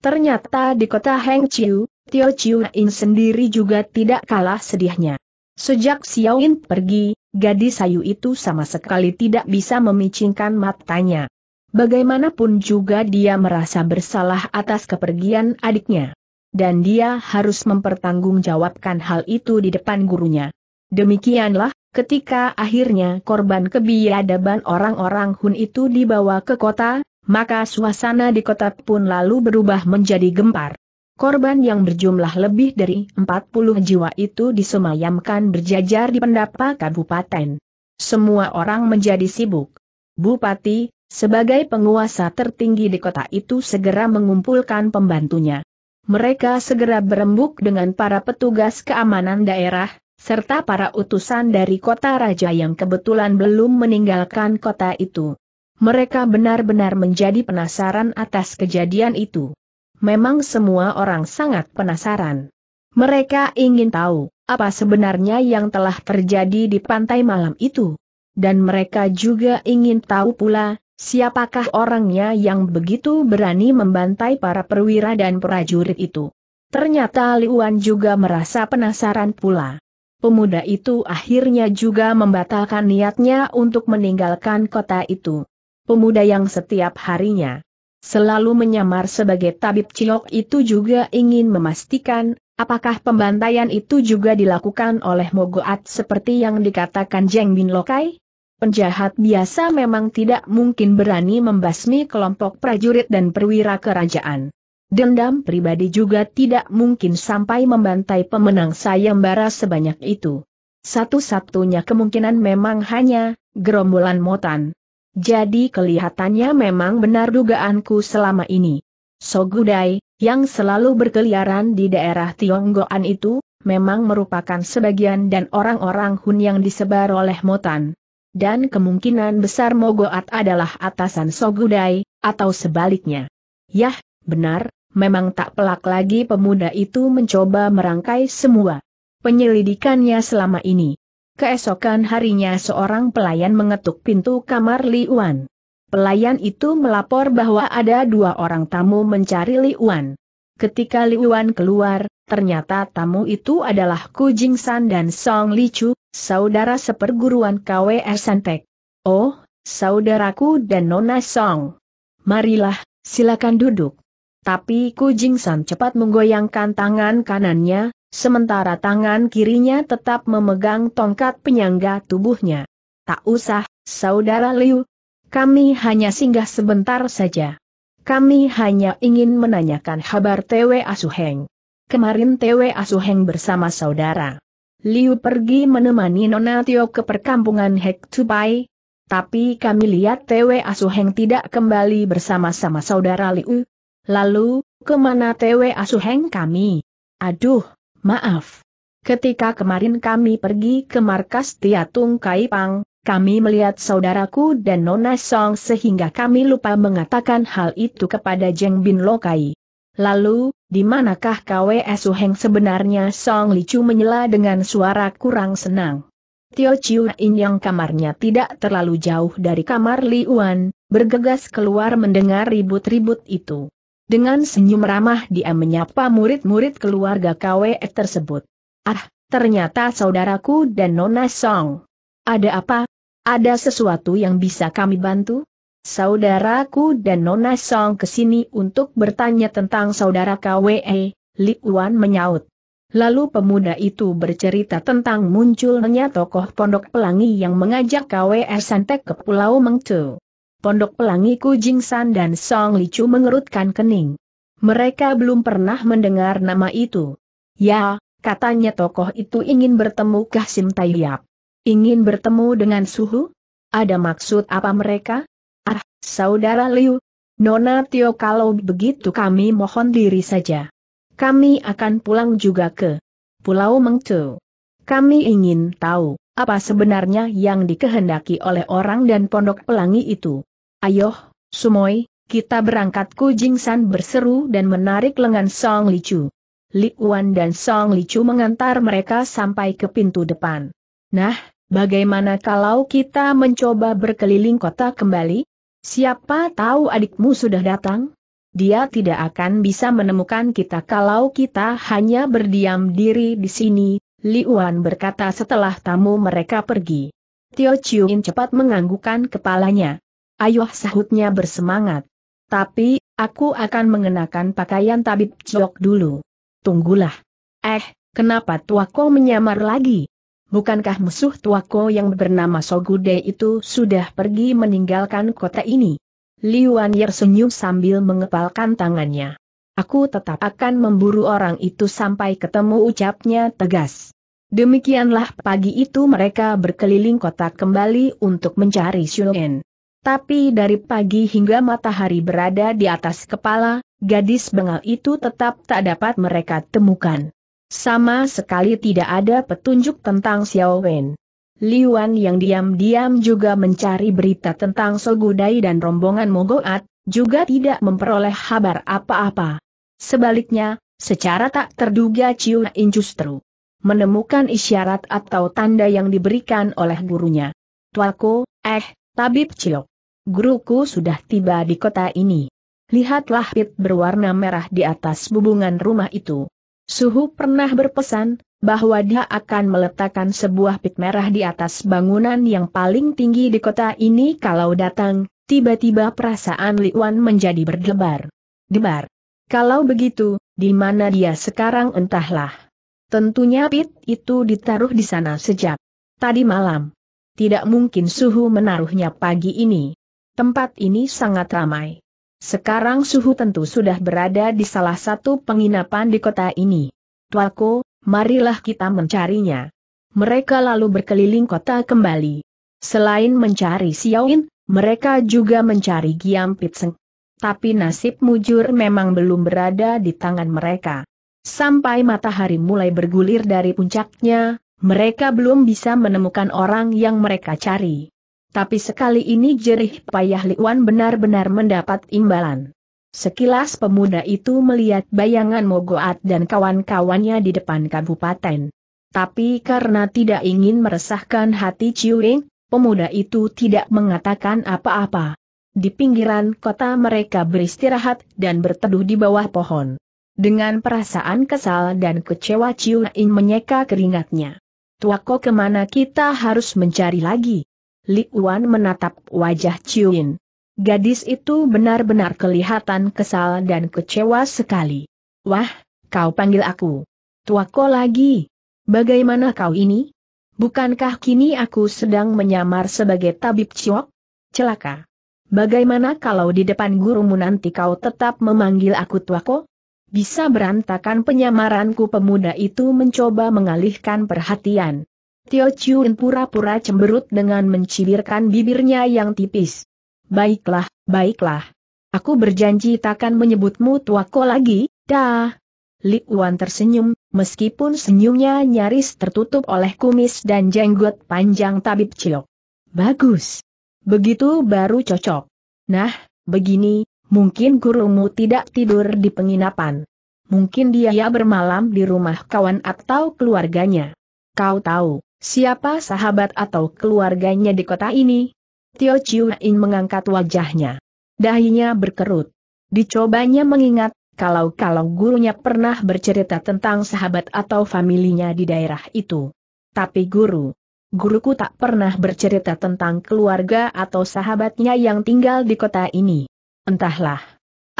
Ternyata di kota Chiu, Tio In sendiri juga tidak kalah sedihnya. Sejak Xiaoin pergi, gadis sayu itu sama sekali tidak bisa memicingkan matanya. Bagaimanapun juga dia merasa bersalah atas kepergian adiknya. Dan dia harus mempertanggungjawabkan hal itu di depan gurunya. Demikianlah, ketika akhirnya korban kebiadaban orang-orang Hun itu dibawa ke kota, maka suasana di kota pun lalu berubah menjadi gempar. Korban yang berjumlah lebih dari 40 jiwa itu disemayamkan berjajar di pendapa kabupaten. Semua orang menjadi sibuk. Bupati, sebagai penguasa tertinggi di kota itu segera mengumpulkan pembantunya. Mereka segera berembuk dengan para petugas keamanan daerah, serta para utusan dari kota raja yang kebetulan belum meninggalkan kota itu mereka benar-benar menjadi penasaran atas kejadian itu. Memang semua orang sangat penasaran. Mereka ingin tahu, apa sebenarnya yang telah terjadi di pantai malam itu. Dan mereka juga ingin tahu pula, siapakah orangnya yang begitu berani membantai para perwira dan prajurit itu. Ternyata Liuan juga merasa penasaran pula. Pemuda itu akhirnya juga membatalkan niatnya untuk meninggalkan kota itu pemuda yang setiap harinya selalu menyamar sebagai tabib ciok itu juga ingin memastikan, apakah pembantaian itu juga dilakukan oleh Mogoat seperti yang dikatakan Jeng Bin Lokai? Penjahat biasa memang tidak mungkin berani membasmi kelompok prajurit dan perwira kerajaan. Dendam pribadi juga tidak mungkin sampai membantai pemenang sayembara sebanyak itu. Satu-satunya kemungkinan memang hanya gerombolan motan, jadi kelihatannya memang benar dugaanku selama ini. Sogudai, yang selalu berkeliaran di daerah Tionggoan itu, memang merupakan sebagian dan orang-orang Hun yang disebar oleh Motan. Dan kemungkinan besar Mogoat adalah atasan Sogudai, atau sebaliknya. Yah, benar, memang tak pelak lagi pemuda itu mencoba merangkai semua penyelidikannya selama ini. Keesokan harinya seorang pelayan mengetuk pintu kamar Li Wan. Pelayan itu melapor bahwa ada dua orang tamu mencari Li Wan. Ketika Li Wan keluar, ternyata tamu itu adalah Ku San dan Song Li Chu, saudara seperguruan KWS Santek. Oh, saudaraku dan Nona Song. Marilah, silakan duduk. Tapi Ku San cepat menggoyangkan tangan kanannya, sementara tangan kirinya tetap memegang tongkat penyangga tubuhnya. Tak usah, Saudara Liu. Kami hanya singgah sebentar saja. Kami hanya ingin menanyakan kabar TW Asuheng. Kemarin TW Asuheng bersama saudara. Liu pergi menemani Nona Tio ke perkampungan Hek Tupai. Tapi kami lihat TW Asuheng tidak kembali bersama-sama saudara Liu. Lalu, kemana TW Asuheng kami? Aduh, Maaf. Ketika kemarin kami pergi ke markas Tiatung Kaipang, kami melihat saudaraku dan Nona Song sehingga kami lupa mengatakan hal itu kepada Jeng Bin Lokai. Lalu, di manakah KWS Heng sebenarnya Song Licu menyela dengan suara kurang senang? Tio Chiu In yang kamarnya tidak terlalu jauh dari kamar Li Wan, bergegas keluar mendengar ribut-ribut itu. Dengan senyum ramah dia menyapa murid-murid keluarga KWE tersebut. Ah, ternyata saudaraku dan Nona Song. Ada apa? Ada sesuatu yang bisa kami bantu? Saudaraku dan Nona Song kesini untuk bertanya tentang saudara KWE, Li Wan menyaut. Lalu pemuda itu bercerita tentang munculnya tokoh pondok pelangi yang mengajak KWE Santek ke Pulau Mengcu. Pondok Pelangi San dan Song Licu mengerutkan kening. Mereka belum pernah mendengar nama itu. Ya, katanya tokoh itu ingin bertemu Kasim Tayyap. Ingin bertemu dengan Suhu? Ada maksud apa mereka? Ah, Saudara Liu, Nona Tio kalau begitu kami mohon diri saja. Kami akan pulang juga ke Pulau Mengtu. Kami ingin tahu, apa sebenarnya yang dikehendaki oleh orang dan pondok pelangi itu. Ayo, sumoy, kita berangkat Ku Jingsan berseru dan menarik lengan Song Li Chu. Li Wan dan Song Li Chu mengantar mereka sampai ke pintu depan. Nah, bagaimana kalau kita mencoba berkeliling kota kembali? Siapa tahu adikmu sudah datang? Dia tidak akan bisa menemukan kita kalau kita hanya berdiam diri di sini, Li Wan berkata setelah tamu mereka pergi. Tio Chiu cepat menganggukkan kepalanya. Ayuh sahutnya bersemangat. Tapi, aku akan mengenakan pakaian tabib jok dulu. Tunggulah. Eh, kenapa tuako menyamar lagi? Bukankah musuh tuako yang bernama Sogude itu sudah pergi meninggalkan kota ini? Liuan Yer senyum sambil mengepalkan tangannya. Aku tetap akan memburu orang itu sampai ketemu ucapnya tegas. Demikianlah pagi itu mereka berkeliling kota kembali untuk mencari Shuen. Tapi dari pagi hingga matahari berada di atas kepala, gadis bengal itu tetap tak dapat mereka temukan. Sama sekali tidak ada petunjuk tentang Xiao Wen. Liuan yang diam-diam juga mencari berita tentang Sogudai dan rombongan Mogoat, juga tidak memperoleh kabar apa-apa. Sebaliknya, secara tak terduga Ciu In justru menemukan isyarat atau tanda yang diberikan oleh gurunya. Tuaku, eh, Tabib cilok guruku sudah tiba di kota ini. Lihatlah pit berwarna merah di atas bubungan rumah itu. Suhu pernah berpesan, bahwa dia akan meletakkan sebuah pit merah di atas bangunan yang paling tinggi di kota ini kalau datang, tiba-tiba perasaan Li Wan menjadi berdebar. Debar. Kalau begitu, di mana dia sekarang entahlah. Tentunya pit itu ditaruh di sana sejak tadi malam. Tidak mungkin suhu menaruhnya pagi ini tempat ini sangat ramai. Sekarang Suhu tentu sudah berada di salah satu penginapan di kota ini. Tuaku, marilah kita mencarinya. Mereka lalu berkeliling kota kembali. Selain mencari Xiaoin, mereka juga mencari Giam Pitseng. Tapi nasib mujur memang belum berada di tangan mereka. Sampai matahari mulai bergulir dari puncaknya, mereka belum bisa menemukan orang yang mereka cari. Tapi sekali ini jerih payah Liwan benar-benar mendapat imbalan. Sekilas pemuda itu melihat bayangan Mogoat dan kawan-kawannya di depan kabupaten. Tapi karena tidak ingin meresahkan hati Ciuing, pemuda itu tidak mengatakan apa-apa. Di pinggiran kota mereka beristirahat dan berteduh di bawah pohon. Dengan perasaan kesal dan kecewa Ciuing menyeka keringatnya. Tuako kemana kita harus mencari lagi? Li Wan menatap wajah Chiu Yin. Gadis itu benar-benar kelihatan kesal dan kecewa sekali. Wah, kau panggil aku. Tuako lagi. Bagaimana kau ini? Bukankah kini aku sedang menyamar sebagai tabib ciok? Celaka. Bagaimana kalau di depan gurumu nanti kau tetap memanggil aku tuako? Bisa berantakan penyamaranku pemuda itu mencoba mengalihkan perhatian. Tio Chun pura-pura cemberut dengan mencibirkan bibirnya yang tipis. Baiklah, baiklah. Aku berjanji takkan menyebutmu tuako lagi, dah. Li Wan tersenyum, meskipun senyumnya nyaris tertutup oleh kumis dan jenggot panjang tabib cilok. Bagus. Begitu baru cocok. Nah, begini, mungkin gurumu tidak tidur di penginapan. Mungkin dia bermalam di rumah kawan atau keluarganya. Kau tahu, Siapa sahabat atau keluarganya di kota ini? Tio Chiu mengangkat wajahnya. Dahinya berkerut. Dicobanya mengingat, kalau-kalau gurunya pernah bercerita tentang sahabat atau familinya di daerah itu. Tapi guru, guruku tak pernah bercerita tentang keluarga atau sahabatnya yang tinggal di kota ini. Entahlah.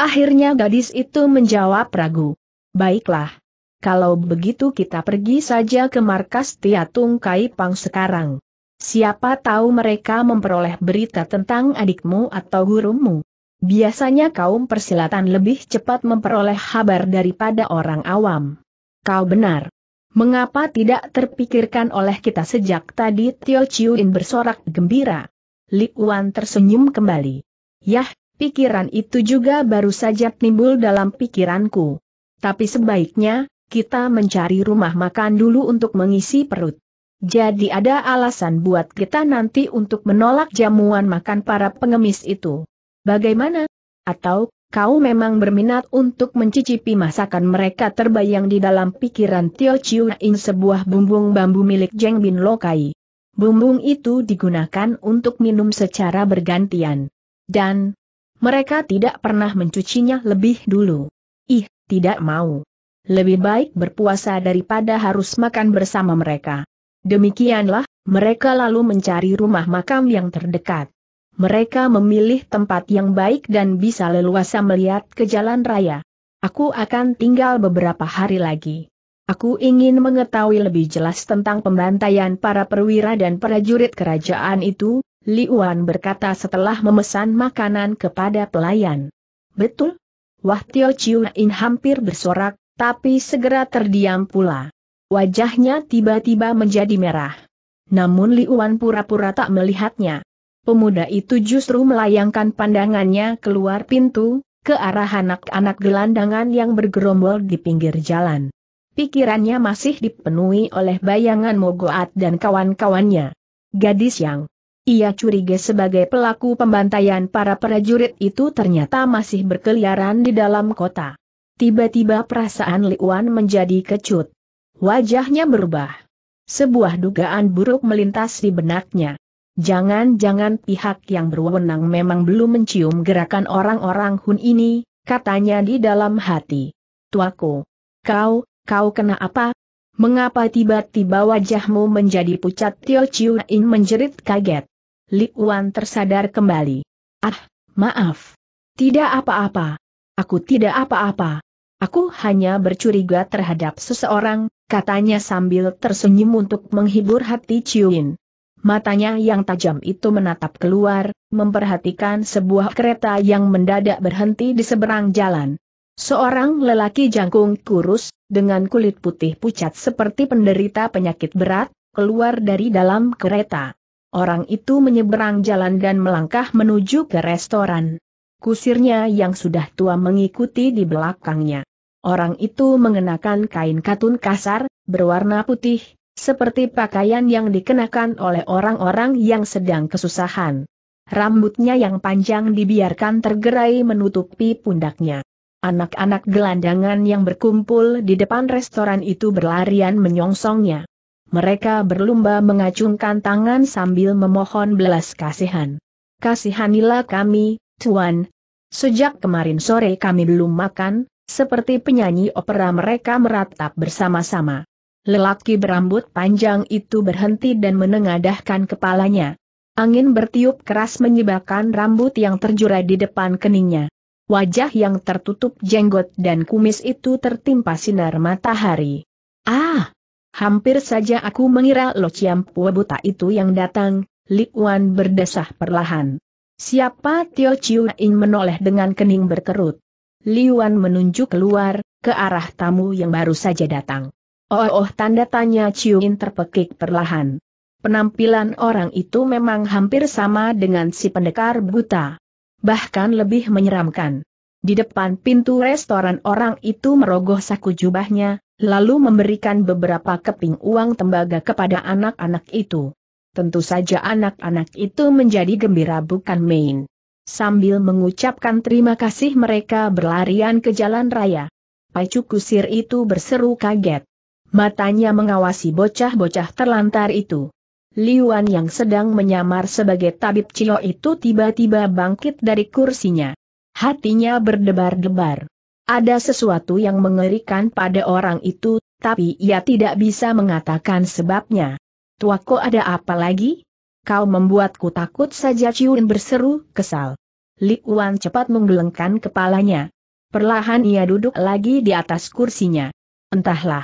Akhirnya gadis itu menjawab ragu. Baiklah, kalau begitu kita pergi saja ke markas Tiatung Kaipang sekarang. Siapa tahu mereka memperoleh berita tentang adikmu atau gurumu. Biasanya kaum persilatan lebih cepat memperoleh kabar daripada orang awam. Kau benar. Mengapa tidak terpikirkan oleh kita sejak tadi Tio Chiuin bersorak gembira? Li Wan tersenyum kembali. Yah, pikiran itu juga baru saja timbul dalam pikiranku. Tapi sebaiknya, kita mencari rumah makan dulu untuk mengisi perut. Jadi ada alasan buat kita nanti untuk menolak jamuan makan para pengemis itu. Bagaimana? Atau, kau memang berminat untuk mencicipi masakan mereka terbayang di dalam pikiran Tio Chiu In sebuah bumbung bambu milik Jeng Bin Lokai. Bumbung itu digunakan untuk minum secara bergantian. Dan, mereka tidak pernah mencucinya lebih dulu. Ih, tidak mau lebih baik berpuasa daripada harus makan bersama mereka. Demikianlah, mereka lalu mencari rumah makam yang terdekat. Mereka memilih tempat yang baik dan bisa leluasa melihat ke jalan raya. Aku akan tinggal beberapa hari lagi. Aku ingin mengetahui lebih jelas tentang pembantaian para perwira dan prajurit kerajaan itu, Liuan berkata setelah memesan makanan kepada pelayan. Betul? Wah Tio Chiu In hampir bersorak, tapi segera terdiam pula. Wajahnya tiba-tiba menjadi merah. Namun Liuan pura-pura tak melihatnya. Pemuda itu justru melayangkan pandangannya keluar pintu, ke arah anak-anak gelandangan yang bergerombol di pinggir jalan. Pikirannya masih dipenuhi oleh bayangan Mogoat dan kawan-kawannya. Gadis yang ia curiga sebagai pelaku pembantaian para prajurit itu ternyata masih berkeliaran di dalam kota. Tiba-tiba perasaan Liuan menjadi kecut. Wajahnya berubah. Sebuah dugaan buruk melintas di benaknya. Jangan-jangan pihak yang berwenang memang belum mencium gerakan orang-orang Hun ini, katanya di dalam hati. Tuaku, kau, kau kena apa? Mengapa tiba-tiba wajahmu menjadi pucat Tio Chiu In menjerit kaget. Wan tersadar kembali. Ah, maaf. Tidak apa-apa. Aku tidak apa-apa. Aku hanya bercuriga terhadap seseorang, katanya sambil tersenyum untuk menghibur hati Chiuin. Matanya yang tajam itu menatap keluar, memperhatikan sebuah kereta yang mendadak berhenti di seberang jalan. Seorang lelaki jangkung kurus, dengan kulit putih pucat seperti penderita penyakit berat, keluar dari dalam kereta. Orang itu menyeberang jalan dan melangkah menuju ke restoran kusirnya yang sudah tua mengikuti di belakangnya. Orang itu mengenakan kain katun kasar, berwarna putih, seperti pakaian yang dikenakan oleh orang-orang yang sedang kesusahan. Rambutnya yang panjang dibiarkan tergerai menutupi pundaknya. Anak-anak gelandangan yang berkumpul di depan restoran itu berlarian menyongsongnya. Mereka berlumba mengacungkan tangan sambil memohon belas kasihan. Kasihanilah kami, Tuan, Sejak kemarin sore kami belum makan, seperti penyanyi opera mereka meratap bersama-sama. Lelaki berambut panjang itu berhenti dan menengadahkan kepalanya. Angin bertiup keras menyebabkan rambut yang terjurai di depan keningnya. Wajah yang tertutup jenggot dan kumis itu tertimpa sinar matahari. Ah! Hampir saja aku mengira Lo ciampu buta itu yang datang, Li Wan berdesah perlahan. Siapa Tio Chiu In menoleh dengan kening berkerut. Liuan menunjuk keluar, ke arah tamu yang baru saja datang. Oh, oh tanda tanya Chiu In terpekik perlahan. Penampilan orang itu memang hampir sama dengan si pendekar buta. Bahkan lebih menyeramkan. Di depan pintu restoran orang itu merogoh saku jubahnya, lalu memberikan beberapa keping uang tembaga kepada anak-anak itu. Tentu saja anak-anak itu menjadi gembira bukan main. Sambil mengucapkan terima kasih mereka berlarian ke jalan raya. Pacu kusir itu berseru kaget. Matanya mengawasi bocah-bocah terlantar itu. Liuan yang sedang menyamar sebagai tabib Cio itu tiba-tiba bangkit dari kursinya. Hatinya berdebar-debar. Ada sesuatu yang mengerikan pada orang itu, tapi ia tidak bisa mengatakan sebabnya kok ada apa lagi? Kau membuatku takut saja Ciun berseru, kesal. Li Wan cepat menggelengkan kepalanya. Perlahan ia duduk lagi di atas kursinya. Entahlah.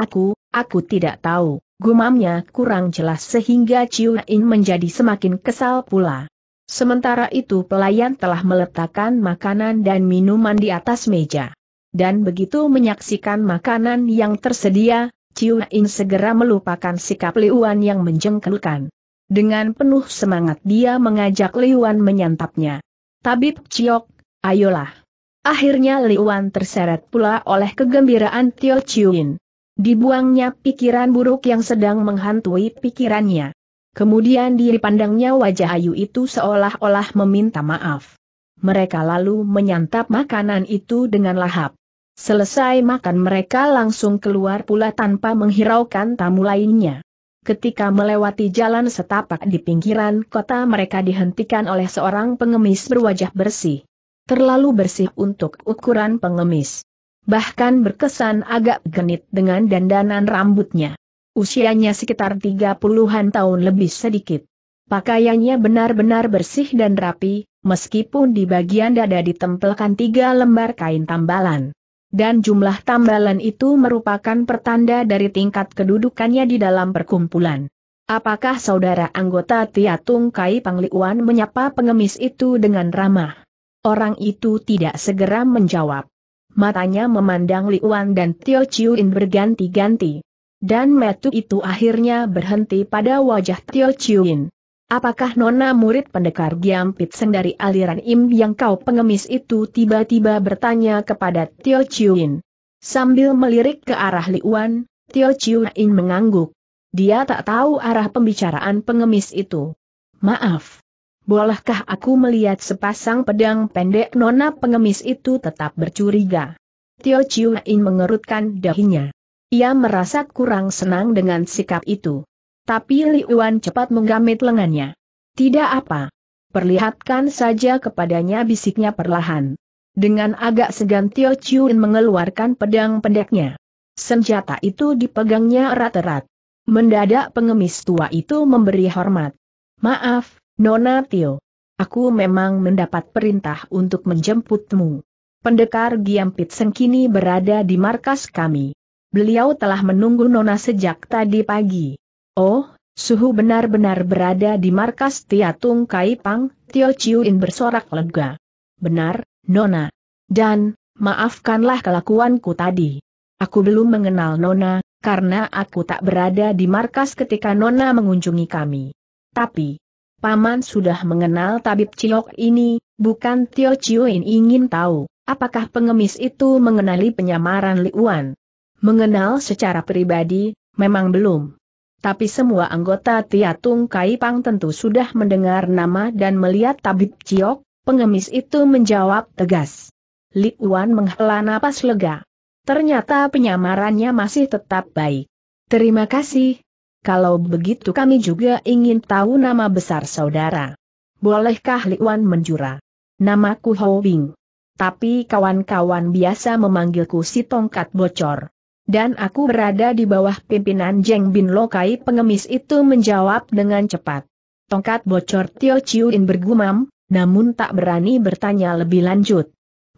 Aku, aku tidak tahu. Gumamnya kurang jelas sehingga Ciun menjadi semakin kesal pula. Sementara itu pelayan telah meletakkan makanan dan minuman di atas meja. Dan begitu menyaksikan makanan yang tersedia, Ciu In segera melupakan sikap Liuan yang menjengkelkan. Dengan penuh semangat dia mengajak Liuan menyantapnya. Tabib Ciok, ayolah. Akhirnya Liuan terseret pula oleh kegembiraan Tio Ciuin. Dibuangnya pikiran buruk yang sedang menghantui pikirannya. Kemudian pandangnya wajah Ayu itu seolah-olah meminta maaf. Mereka lalu menyantap makanan itu dengan lahap. Selesai makan mereka langsung keluar pula tanpa menghiraukan tamu lainnya. Ketika melewati jalan setapak di pinggiran kota mereka dihentikan oleh seorang pengemis berwajah bersih. Terlalu bersih untuk ukuran pengemis. Bahkan berkesan agak genit dengan dandanan rambutnya. Usianya sekitar 30-an tahun lebih sedikit. Pakaiannya benar-benar bersih dan rapi, meskipun di bagian dada ditempelkan tiga lembar kain tambalan dan jumlah tambalan itu merupakan pertanda dari tingkat kedudukannya di dalam perkumpulan. Apakah saudara anggota Tiatung Kai Pangliuan menyapa pengemis itu dengan ramah? Orang itu tidak segera menjawab. Matanya memandang Liuan dan Tio Chiuin berganti-ganti. Dan metu itu akhirnya berhenti pada wajah Tio Chiuin. Apakah nona murid pendekar Giam Pitseng dari aliran Im yang kau pengemis itu tiba-tiba bertanya kepada Tio Chiuin? Sambil melirik ke arah Liuan, Tio Chiuin mengangguk. Dia tak tahu arah pembicaraan pengemis itu. Maaf. Bolehkah aku melihat sepasang pedang pendek nona pengemis itu tetap bercuriga? Tio Chiuin mengerutkan dahinya. Ia merasa kurang senang dengan sikap itu. Tapi Li Yuan cepat menggamit lengannya. Tidak apa. Perlihatkan saja kepadanya bisiknya perlahan. Dengan agak segan Tio Chiun mengeluarkan pedang pendeknya. Senjata itu dipegangnya erat-erat. Mendadak pengemis tua itu memberi hormat. Maaf, Nona Tio. Aku memang mendapat perintah untuk menjemputmu. Pendekar Giampit Sengkini berada di markas kami. Beliau telah menunggu Nona sejak tadi pagi. Oh, suhu benar-benar berada di markas Tiatung Kaipang, Tio Chiuin bersorak lega. Benar, Nona. Dan, maafkanlah kelakuanku tadi. Aku belum mengenal Nona, karena aku tak berada di markas ketika Nona mengunjungi kami. Tapi, Paman sudah mengenal tabib Ciok ini, bukan Tio Chiuin ingin tahu, apakah pengemis itu mengenali penyamaran Liuan. Mengenal secara pribadi, memang belum tapi semua anggota Tiatung Pang tentu sudah mendengar nama dan melihat tabib Ciok, pengemis itu menjawab tegas. Li Wan menghela napas lega. Ternyata penyamarannya masih tetap baik. Terima kasih. Kalau begitu kami juga ingin tahu nama besar saudara. Bolehkah Li Wan menjura? Namaku Ho Bing. Tapi kawan-kawan biasa memanggilku si tongkat bocor dan aku berada di bawah pimpinan Jeng Bin Lokai pengemis itu menjawab dengan cepat. Tongkat bocor Tio Chiuin bergumam, namun tak berani bertanya lebih lanjut.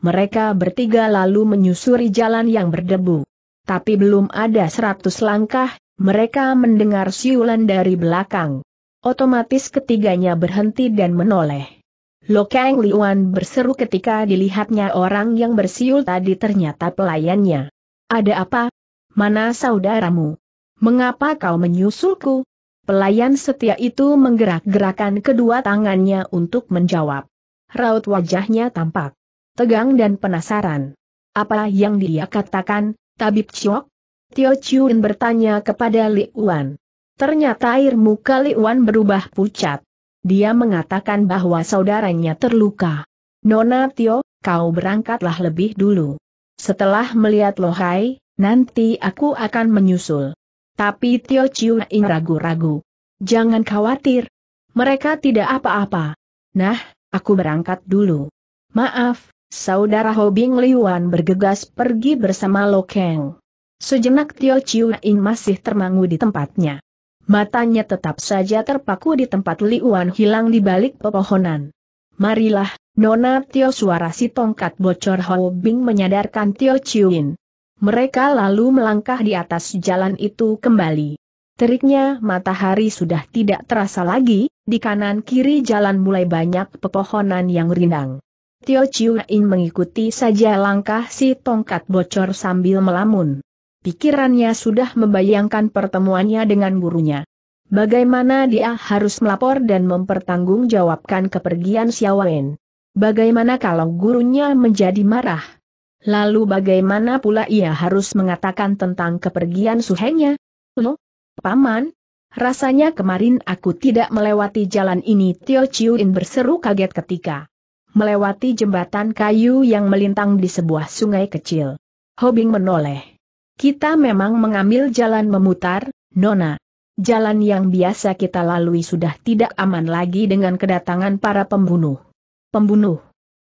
Mereka bertiga lalu menyusuri jalan yang berdebu. Tapi belum ada seratus langkah, mereka mendengar siulan dari belakang. Otomatis ketiganya berhenti dan menoleh. Lokeng Liwan berseru ketika dilihatnya orang yang bersiul tadi ternyata pelayannya. Ada apa, mana saudaramu? Mengapa kau menyusulku? Pelayan setia itu menggerak-gerakan kedua tangannya untuk menjawab. Raut wajahnya tampak tegang dan penasaran. Apa yang dia katakan, Tabib Chiok? Tio Chiun bertanya kepada Li Wan. Ternyata air muka Li Wan berubah pucat. Dia mengatakan bahwa saudaranya terluka. Nona Tio, kau berangkatlah lebih dulu. Setelah melihat Lohai, Nanti aku akan menyusul. Tapi Tio Chiu Ing ragu-ragu. Jangan khawatir. Mereka tidak apa-apa. Nah, aku berangkat dulu. Maaf, saudara Hobing Liuan bergegas pergi bersama Lokeng. Sejenak Tio Chiu Ing masih termangu di tempatnya. Matanya tetap saja terpaku di tempat Liuan hilang di balik pepohonan. Marilah, Nona Tio suara si tongkat bocor Hobing menyadarkan Tio Chiu mereka lalu melangkah di atas jalan itu kembali. Teriknya matahari sudah tidak terasa lagi, di kanan kiri jalan mulai banyak pepohonan yang rindang. Tio Chiu In mengikuti saja langkah si tongkat bocor sambil melamun. Pikirannya sudah membayangkan pertemuannya dengan gurunya. Bagaimana dia harus melapor dan mempertanggungjawabkan kepergian Xiao Wen? Bagaimana kalau gurunya menjadi marah? Lalu bagaimana pula ia harus mengatakan tentang kepergian suhengnya? Loh, Paman? Rasanya kemarin aku tidak melewati jalan ini Tio Chiuin berseru kaget ketika melewati jembatan kayu yang melintang di sebuah sungai kecil. Hobing menoleh. Kita memang mengambil jalan memutar, Nona. Jalan yang biasa kita lalui sudah tidak aman lagi dengan kedatangan para pembunuh. Pembunuh.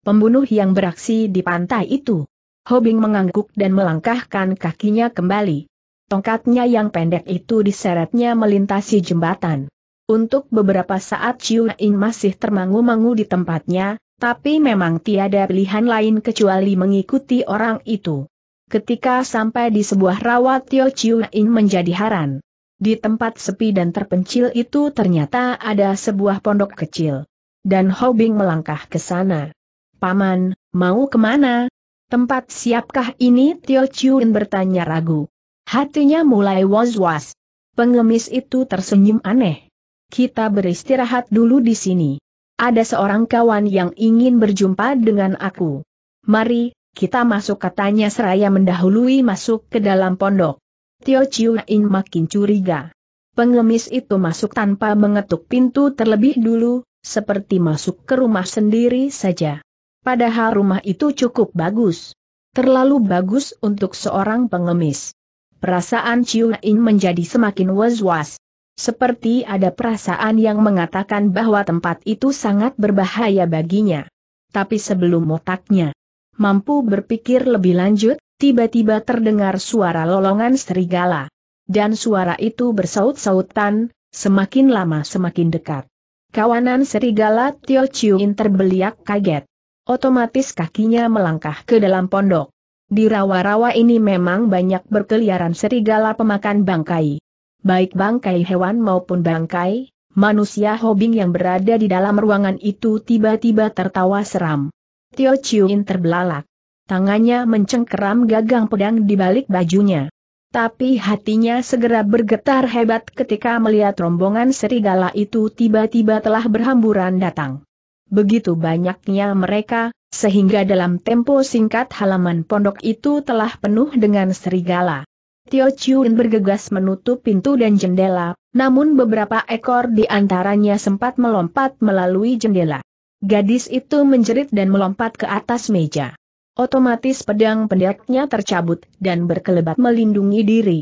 Pembunuh yang beraksi di pantai itu. Hobing mengangguk dan melangkahkan kakinya kembali. Tongkatnya yang pendek itu diseretnya melintasi jembatan. Untuk beberapa saat Chiu masih termangu-mangu di tempatnya, tapi memang tiada pilihan lain kecuali mengikuti orang itu. Ketika sampai di sebuah rawa Tio Chiu menjadi haran. Di tempat sepi dan terpencil itu ternyata ada sebuah pondok kecil. Dan Hobing melangkah ke sana. Paman, mau kemana? Tempat siapkah ini Tio Chun bertanya ragu. Hatinya mulai was-was. Pengemis itu tersenyum aneh. Kita beristirahat dulu di sini. Ada seorang kawan yang ingin berjumpa dengan aku. Mari, kita masuk katanya seraya mendahului masuk ke dalam pondok. Tio Chiu makin curiga. Pengemis itu masuk tanpa mengetuk pintu terlebih dulu, seperti masuk ke rumah sendiri saja. Padahal rumah itu cukup bagus. Terlalu bagus untuk seorang pengemis. Perasaan Chiu In menjadi semakin was-was. Seperti ada perasaan yang mengatakan bahwa tempat itu sangat berbahaya baginya. Tapi sebelum otaknya mampu berpikir lebih lanjut, tiba-tiba terdengar suara lolongan serigala. Dan suara itu bersaut-sautan, semakin lama semakin dekat. Kawanan serigala Tio Chiu In terbeliak kaget. Otomatis kakinya melangkah ke dalam pondok. Di rawa-rawa ini memang banyak berkeliaran serigala pemakan bangkai. Baik bangkai hewan maupun bangkai, manusia Hobing yang berada di dalam ruangan itu tiba-tiba tertawa seram. Tio Chiuin terbelalak. Tangannya mencengkeram gagang pedang di balik bajunya. Tapi hatinya segera bergetar hebat ketika melihat rombongan serigala itu tiba-tiba telah berhamburan datang begitu banyaknya mereka, sehingga dalam tempo singkat halaman pondok itu telah penuh dengan serigala. Tio Chun bergegas menutup pintu dan jendela, namun beberapa ekor di antaranya sempat melompat melalui jendela. Gadis itu menjerit dan melompat ke atas meja. Otomatis pedang pendeknya tercabut dan berkelebat melindungi diri.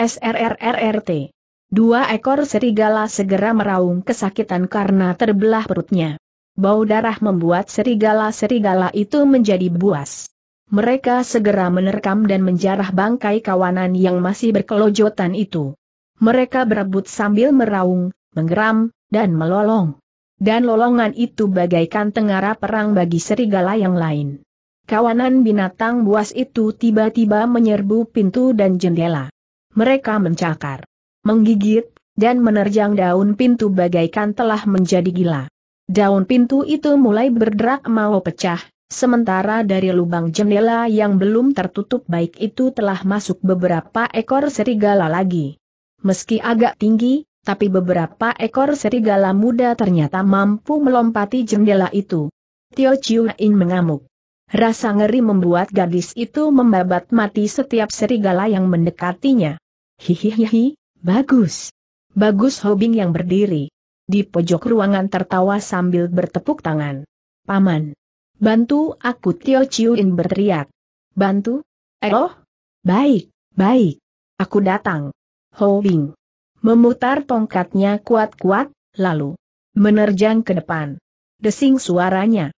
SRRRRT. Dua ekor serigala segera meraung kesakitan karena terbelah perutnya bau darah membuat serigala-serigala itu menjadi buas. Mereka segera menerkam dan menjarah bangkai kawanan yang masih berkelojotan itu. Mereka berebut sambil meraung, menggeram, dan melolong. Dan lolongan itu bagaikan tengara perang bagi serigala yang lain. Kawanan binatang buas itu tiba-tiba menyerbu pintu dan jendela. Mereka mencakar, menggigit, dan menerjang daun pintu bagaikan telah menjadi gila. Daun pintu itu mulai berderak mau pecah, sementara dari lubang jendela yang belum tertutup baik itu telah masuk beberapa ekor serigala lagi. Meski agak tinggi, tapi beberapa ekor serigala muda ternyata mampu melompati jendela itu. Tio Chiu In mengamuk. Rasa ngeri membuat gadis itu membabat mati setiap serigala yang mendekatinya. Hihihihi, bagus. Bagus Hobing yang berdiri di pojok ruangan tertawa sambil bertepuk tangan. Paman. Bantu aku Tio Chiuin berteriak. Bantu? Eh oh. Baik, baik. Aku datang. Ho Bing. Memutar tongkatnya kuat-kuat, lalu menerjang ke depan. Desing suaranya.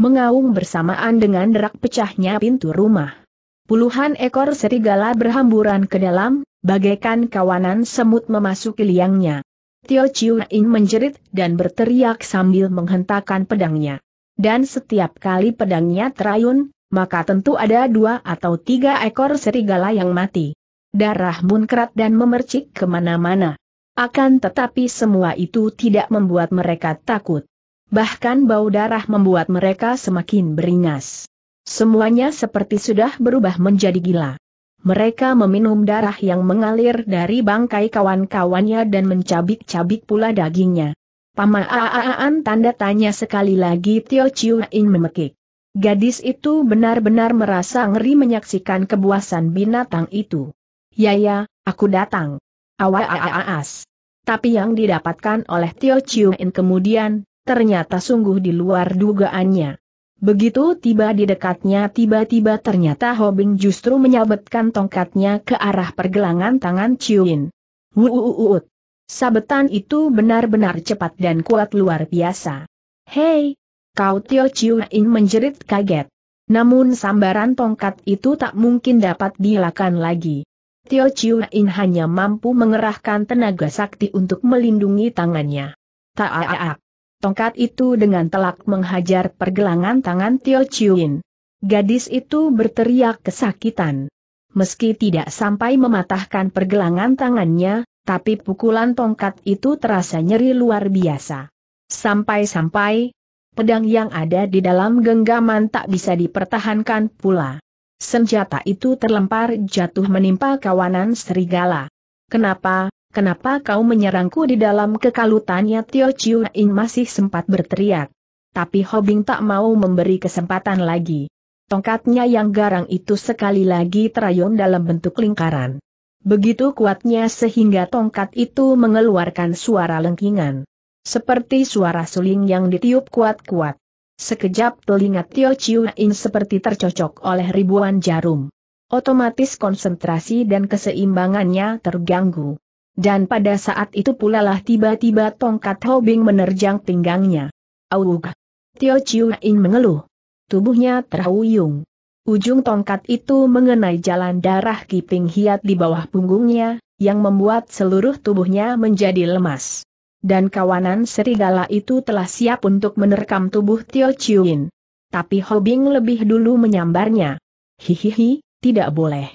Mengaung bersamaan dengan derak pecahnya pintu rumah. Puluhan ekor serigala berhamburan ke dalam, bagaikan kawanan semut memasuki liangnya. Tio Chiu In menjerit dan berteriak sambil menghentakkan pedangnya. Dan setiap kali pedangnya terayun, maka tentu ada dua atau tiga ekor serigala yang mati. Darah munkrat dan memercik kemana-mana. Akan tetapi semua itu tidak membuat mereka takut. Bahkan bau darah membuat mereka semakin beringas. Semuanya seperti sudah berubah menjadi gila mereka meminum darah yang mengalir dari bangkai kawan-kawannya dan mencabik-cabik pula dagingnya. Pamaaan tanda tanya sekali lagi Tio Chiu In memekik. Gadis itu benar-benar merasa ngeri menyaksikan kebuasan binatang itu. Ya ya, aku datang. aaaas. Tapi yang didapatkan oleh Tio Chiu In kemudian, ternyata sungguh di luar dugaannya. Begitu tiba di dekatnya tiba-tiba ternyata Hobing justru menyabetkan tongkatnya ke arah pergelangan tangan Ciuin. Wuuut! Sabetan itu benar-benar cepat dan kuat luar biasa. Hei! Kau Tio Ciuin menjerit kaget. Namun sambaran tongkat itu tak mungkin dapat dilakukan lagi. Tio Ciuin hanya mampu mengerahkan tenaga sakti untuk melindungi tangannya. Taaak tongkat itu dengan telak menghajar pergelangan tangan Tio Chiuin. Gadis itu berteriak kesakitan. Meski tidak sampai mematahkan pergelangan tangannya, tapi pukulan tongkat itu terasa nyeri luar biasa. Sampai-sampai, pedang yang ada di dalam genggaman tak bisa dipertahankan pula. Senjata itu terlempar jatuh menimpa kawanan serigala. Kenapa, Kenapa kau menyerangku di dalam kekalutannya Tio Chiu In masih sempat berteriak. Tapi Hobing tak mau memberi kesempatan lagi. Tongkatnya yang garang itu sekali lagi terayun dalam bentuk lingkaran. Begitu kuatnya sehingga tongkat itu mengeluarkan suara lengkingan. Seperti suara suling yang ditiup kuat-kuat. Sekejap telinga Tio Chiu In seperti tercocok oleh ribuan jarum. Otomatis konsentrasi dan keseimbangannya terganggu. Dan pada saat itu pula lah tiba-tiba tongkat Hobing menerjang pinggangnya. Auk! Tio Chiu In mengeluh. Tubuhnya terhuyung. Ujung tongkat itu mengenai jalan darah kiping hiat di bawah punggungnya, yang membuat seluruh tubuhnya menjadi lemas. Dan kawanan serigala itu telah siap untuk menerkam tubuh Tio Chiuin. Tapi Hobing lebih dulu menyambarnya. Hihihi, tidak boleh.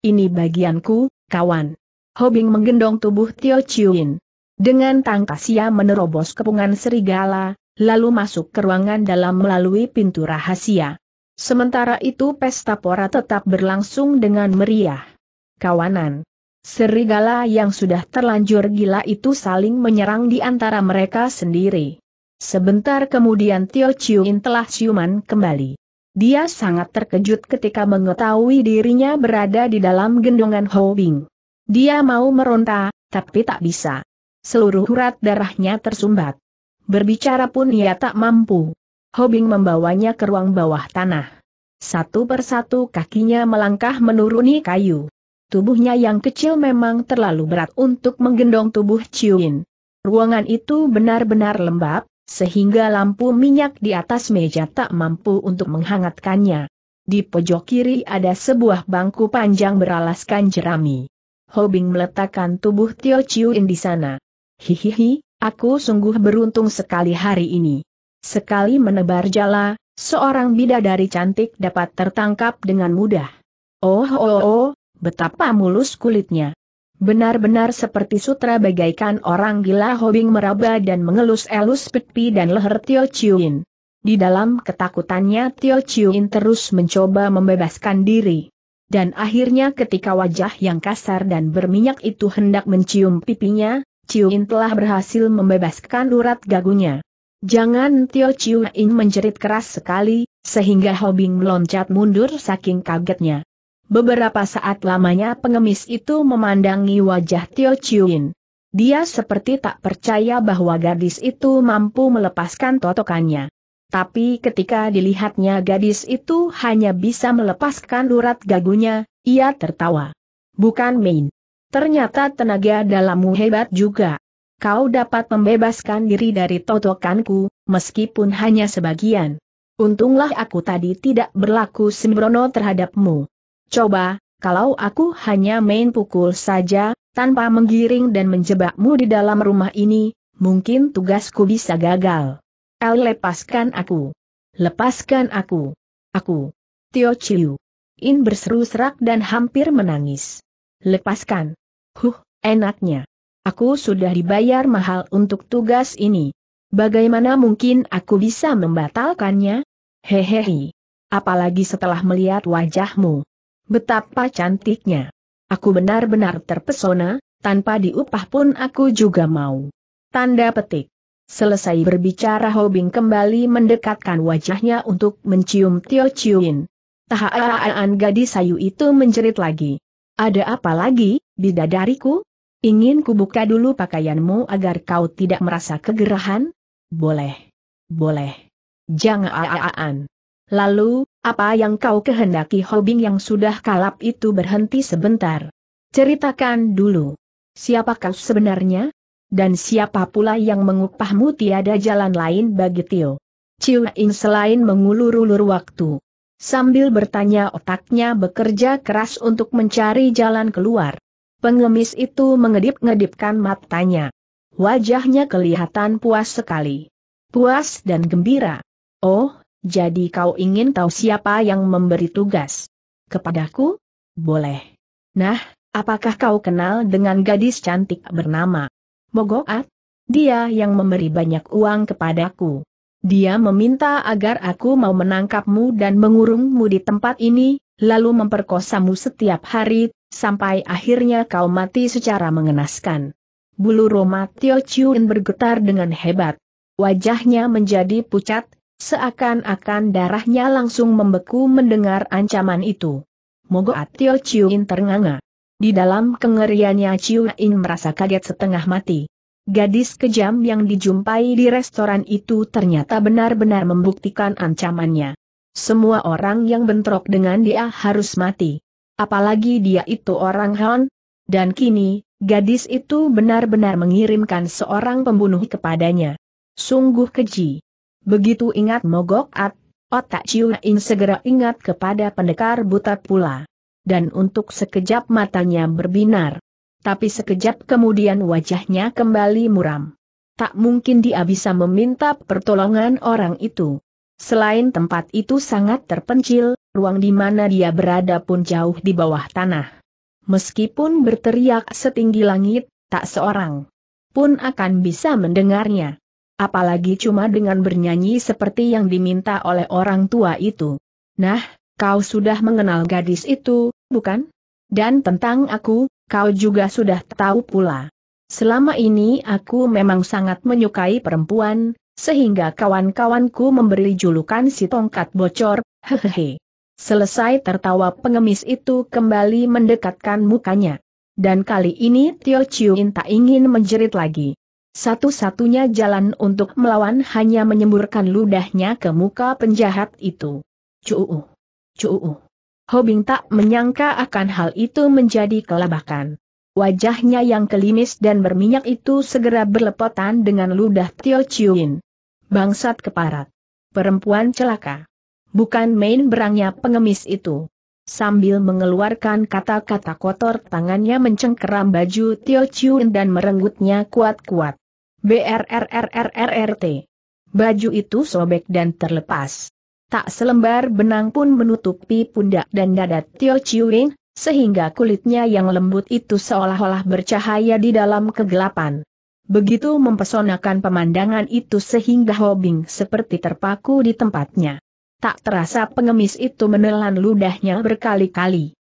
Ini bagianku, kawan. Hobing menggendong tubuh Tio Chiuin. Dengan tangkas ia menerobos kepungan serigala, lalu masuk ke ruangan dalam melalui pintu rahasia. Sementara itu pesta pora tetap berlangsung dengan meriah. Kawanan. Serigala yang sudah terlanjur gila itu saling menyerang di antara mereka sendiri. Sebentar kemudian Tio Chiuin telah siuman kembali. Dia sangat terkejut ketika mengetahui dirinya berada di dalam gendongan Hobing. Dia mau meronta, tapi tak bisa. Seluruh urat darahnya tersumbat. Berbicara pun ia tak mampu. Hobing membawanya ke ruang bawah tanah. Satu persatu kakinya melangkah menuruni kayu. Tubuhnya yang kecil memang terlalu berat untuk menggendong tubuh Ciuin. Ruangan itu benar-benar lembab, sehingga lampu minyak di atas meja tak mampu untuk menghangatkannya. Di pojok kiri ada sebuah bangku panjang beralaskan jerami. Hobing meletakkan tubuh Tio Chiuin di sana. Hihihi, aku sungguh beruntung sekali hari ini. Sekali menebar jala, seorang bidadari cantik dapat tertangkap dengan mudah. Oh oh oh, oh betapa mulus kulitnya. Benar-benar seperti sutra bagaikan orang gila Hobing meraba dan mengelus-elus pipi dan leher Tio Chiuin. Di dalam ketakutannya Tio Chiuin terus mencoba membebaskan diri. Dan akhirnya ketika wajah yang kasar dan berminyak itu hendak mencium pipinya, In telah berhasil membebaskan urat gagunya. Jangan Tio In menjerit keras sekali, sehingga Hobing meloncat mundur saking kagetnya. Beberapa saat lamanya pengemis itu memandangi wajah Tio In. Dia seperti tak percaya bahwa gadis itu mampu melepaskan totokannya. Tapi ketika dilihatnya gadis itu hanya bisa melepaskan urat gagunya, ia tertawa. Bukan main. Ternyata tenaga dalammu hebat juga. Kau dapat membebaskan diri dari totokanku, meskipun hanya sebagian. Untunglah aku tadi tidak berlaku sembrono terhadapmu. Coba, kalau aku hanya main pukul saja, tanpa menggiring dan menjebakmu di dalam rumah ini, mungkin tugasku bisa gagal. El lepaskan aku. Lepaskan aku. Aku. Tio Chiu. In berseru serak dan hampir menangis. Lepaskan. Huh, enaknya. Aku sudah dibayar mahal untuk tugas ini. Bagaimana mungkin aku bisa membatalkannya? Hehehe. Apalagi setelah melihat wajahmu. Betapa cantiknya. Aku benar-benar terpesona, tanpa diupah pun aku juga mau. Tanda petik. Selesai berbicara Hobing kembali mendekatkan wajahnya untuk mencium Tio Chiuin. Tahaan gadis sayu itu menjerit lagi. Ada apa lagi, bidadariku? Ingin kubuka dulu pakaianmu agar kau tidak merasa kegerahan? Boleh. Boleh. Jangan aan. Lalu, apa yang kau kehendaki Hobing yang sudah kalap itu berhenti sebentar? Ceritakan dulu. Siapa kau sebenarnya? dan siapa pula yang mengupahmu tiada jalan lain bagi Tio. Ciu In selain mengulur-ulur waktu. Sambil bertanya otaknya bekerja keras untuk mencari jalan keluar. Pengemis itu mengedip-ngedipkan matanya. Wajahnya kelihatan puas sekali. Puas dan gembira. Oh, jadi kau ingin tahu siapa yang memberi tugas? Kepadaku? Boleh. Nah, apakah kau kenal dengan gadis cantik bernama Mogokat? Dia yang memberi banyak uang kepadaku. Dia meminta agar aku mau menangkapmu dan mengurungmu di tempat ini, lalu memperkosamu setiap hari, sampai akhirnya kau mati secara mengenaskan. Bulu Roma Tio Chuen bergetar dengan hebat. Wajahnya menjadi pucat, seakan-akan darahnya langsung membeku mendengar ancaman itu. Mogok Tio Chuen ternganga. Di dalam kengeriannya Chiu In merasa kaget setengah mati. Gadis kejam yang dijumpai di restoran itu ternyata benar-benar membuktikan ancamannya. Semua orang yang bentrok dengan dia harus mati. Apalagi dia itu orang Han. Dan kini, gadis itu benar-benar mengirimkan seorang pembunuh kepadanya. Sungguh keji. Begitu ingat Mogok At, otak Chiu In segera ingat kepada pendekar buta pula dan untuk sekejap matanya berbinar. Tapi sekejap kemudian wajahnya kembali muram. Tak mungkin dia bisa meminta pertolongan orang itu. Selain tempat itu sangat terpencil, ruang di mana dia berada pun jauh di bawah tanah. Meskipun berteriak setinggi langit, tak seorang pun akan bisa mendengarnya. Apalagi cuma dengan bernyanyi seperti yang diminta oleh orang tua itu. Nah, Kau sudah mengenal gadis itu, bukan? Dan tentang aku, kau juga sudah tahu pula. Selama ini aku memang sangat menyukai perempuan, sehingga kawan-kawanku memberi julukan si tongkat bocor, hehehe. Selesai tertawa pengemis itu kembali mendekatkan mukanya. Dan kali ini Tio Chiuin tak ingin menjerit lagi. Satu-satunya jalan untuk melawan hanya menyemburkan ludahnya ke muka penjahat itu. Cuu. Cuu. Hobing tak menyangka akan hal itu menjadi kelabakan. Wajahnya yang kelimis dan berminyak itu segera berlepotan dengan ludah Tio Chiuin. Bangsat keparat. Perempuan celaka. Bukan main berangnya pengemis itu. Sambil mengeluarkan kata-kata kotor tangannya mencengkeram baju Tio Chiuin dan merenggutnya kuat-kuat. BRRRRRRT. Baju itu sobek dan terlepas tak selembar benang pun menutupi pundak dan dada Tio Chiuin, sehingga kulitnya yang lembut itu seolah-olah bercahaya di dalam kegelapan. Begitu mempesonakan pemandangan itu sehingga Hobing seperti terpaku di tempatnya. Tak terasa pengemis itu menelan ludahnya berkali-kali.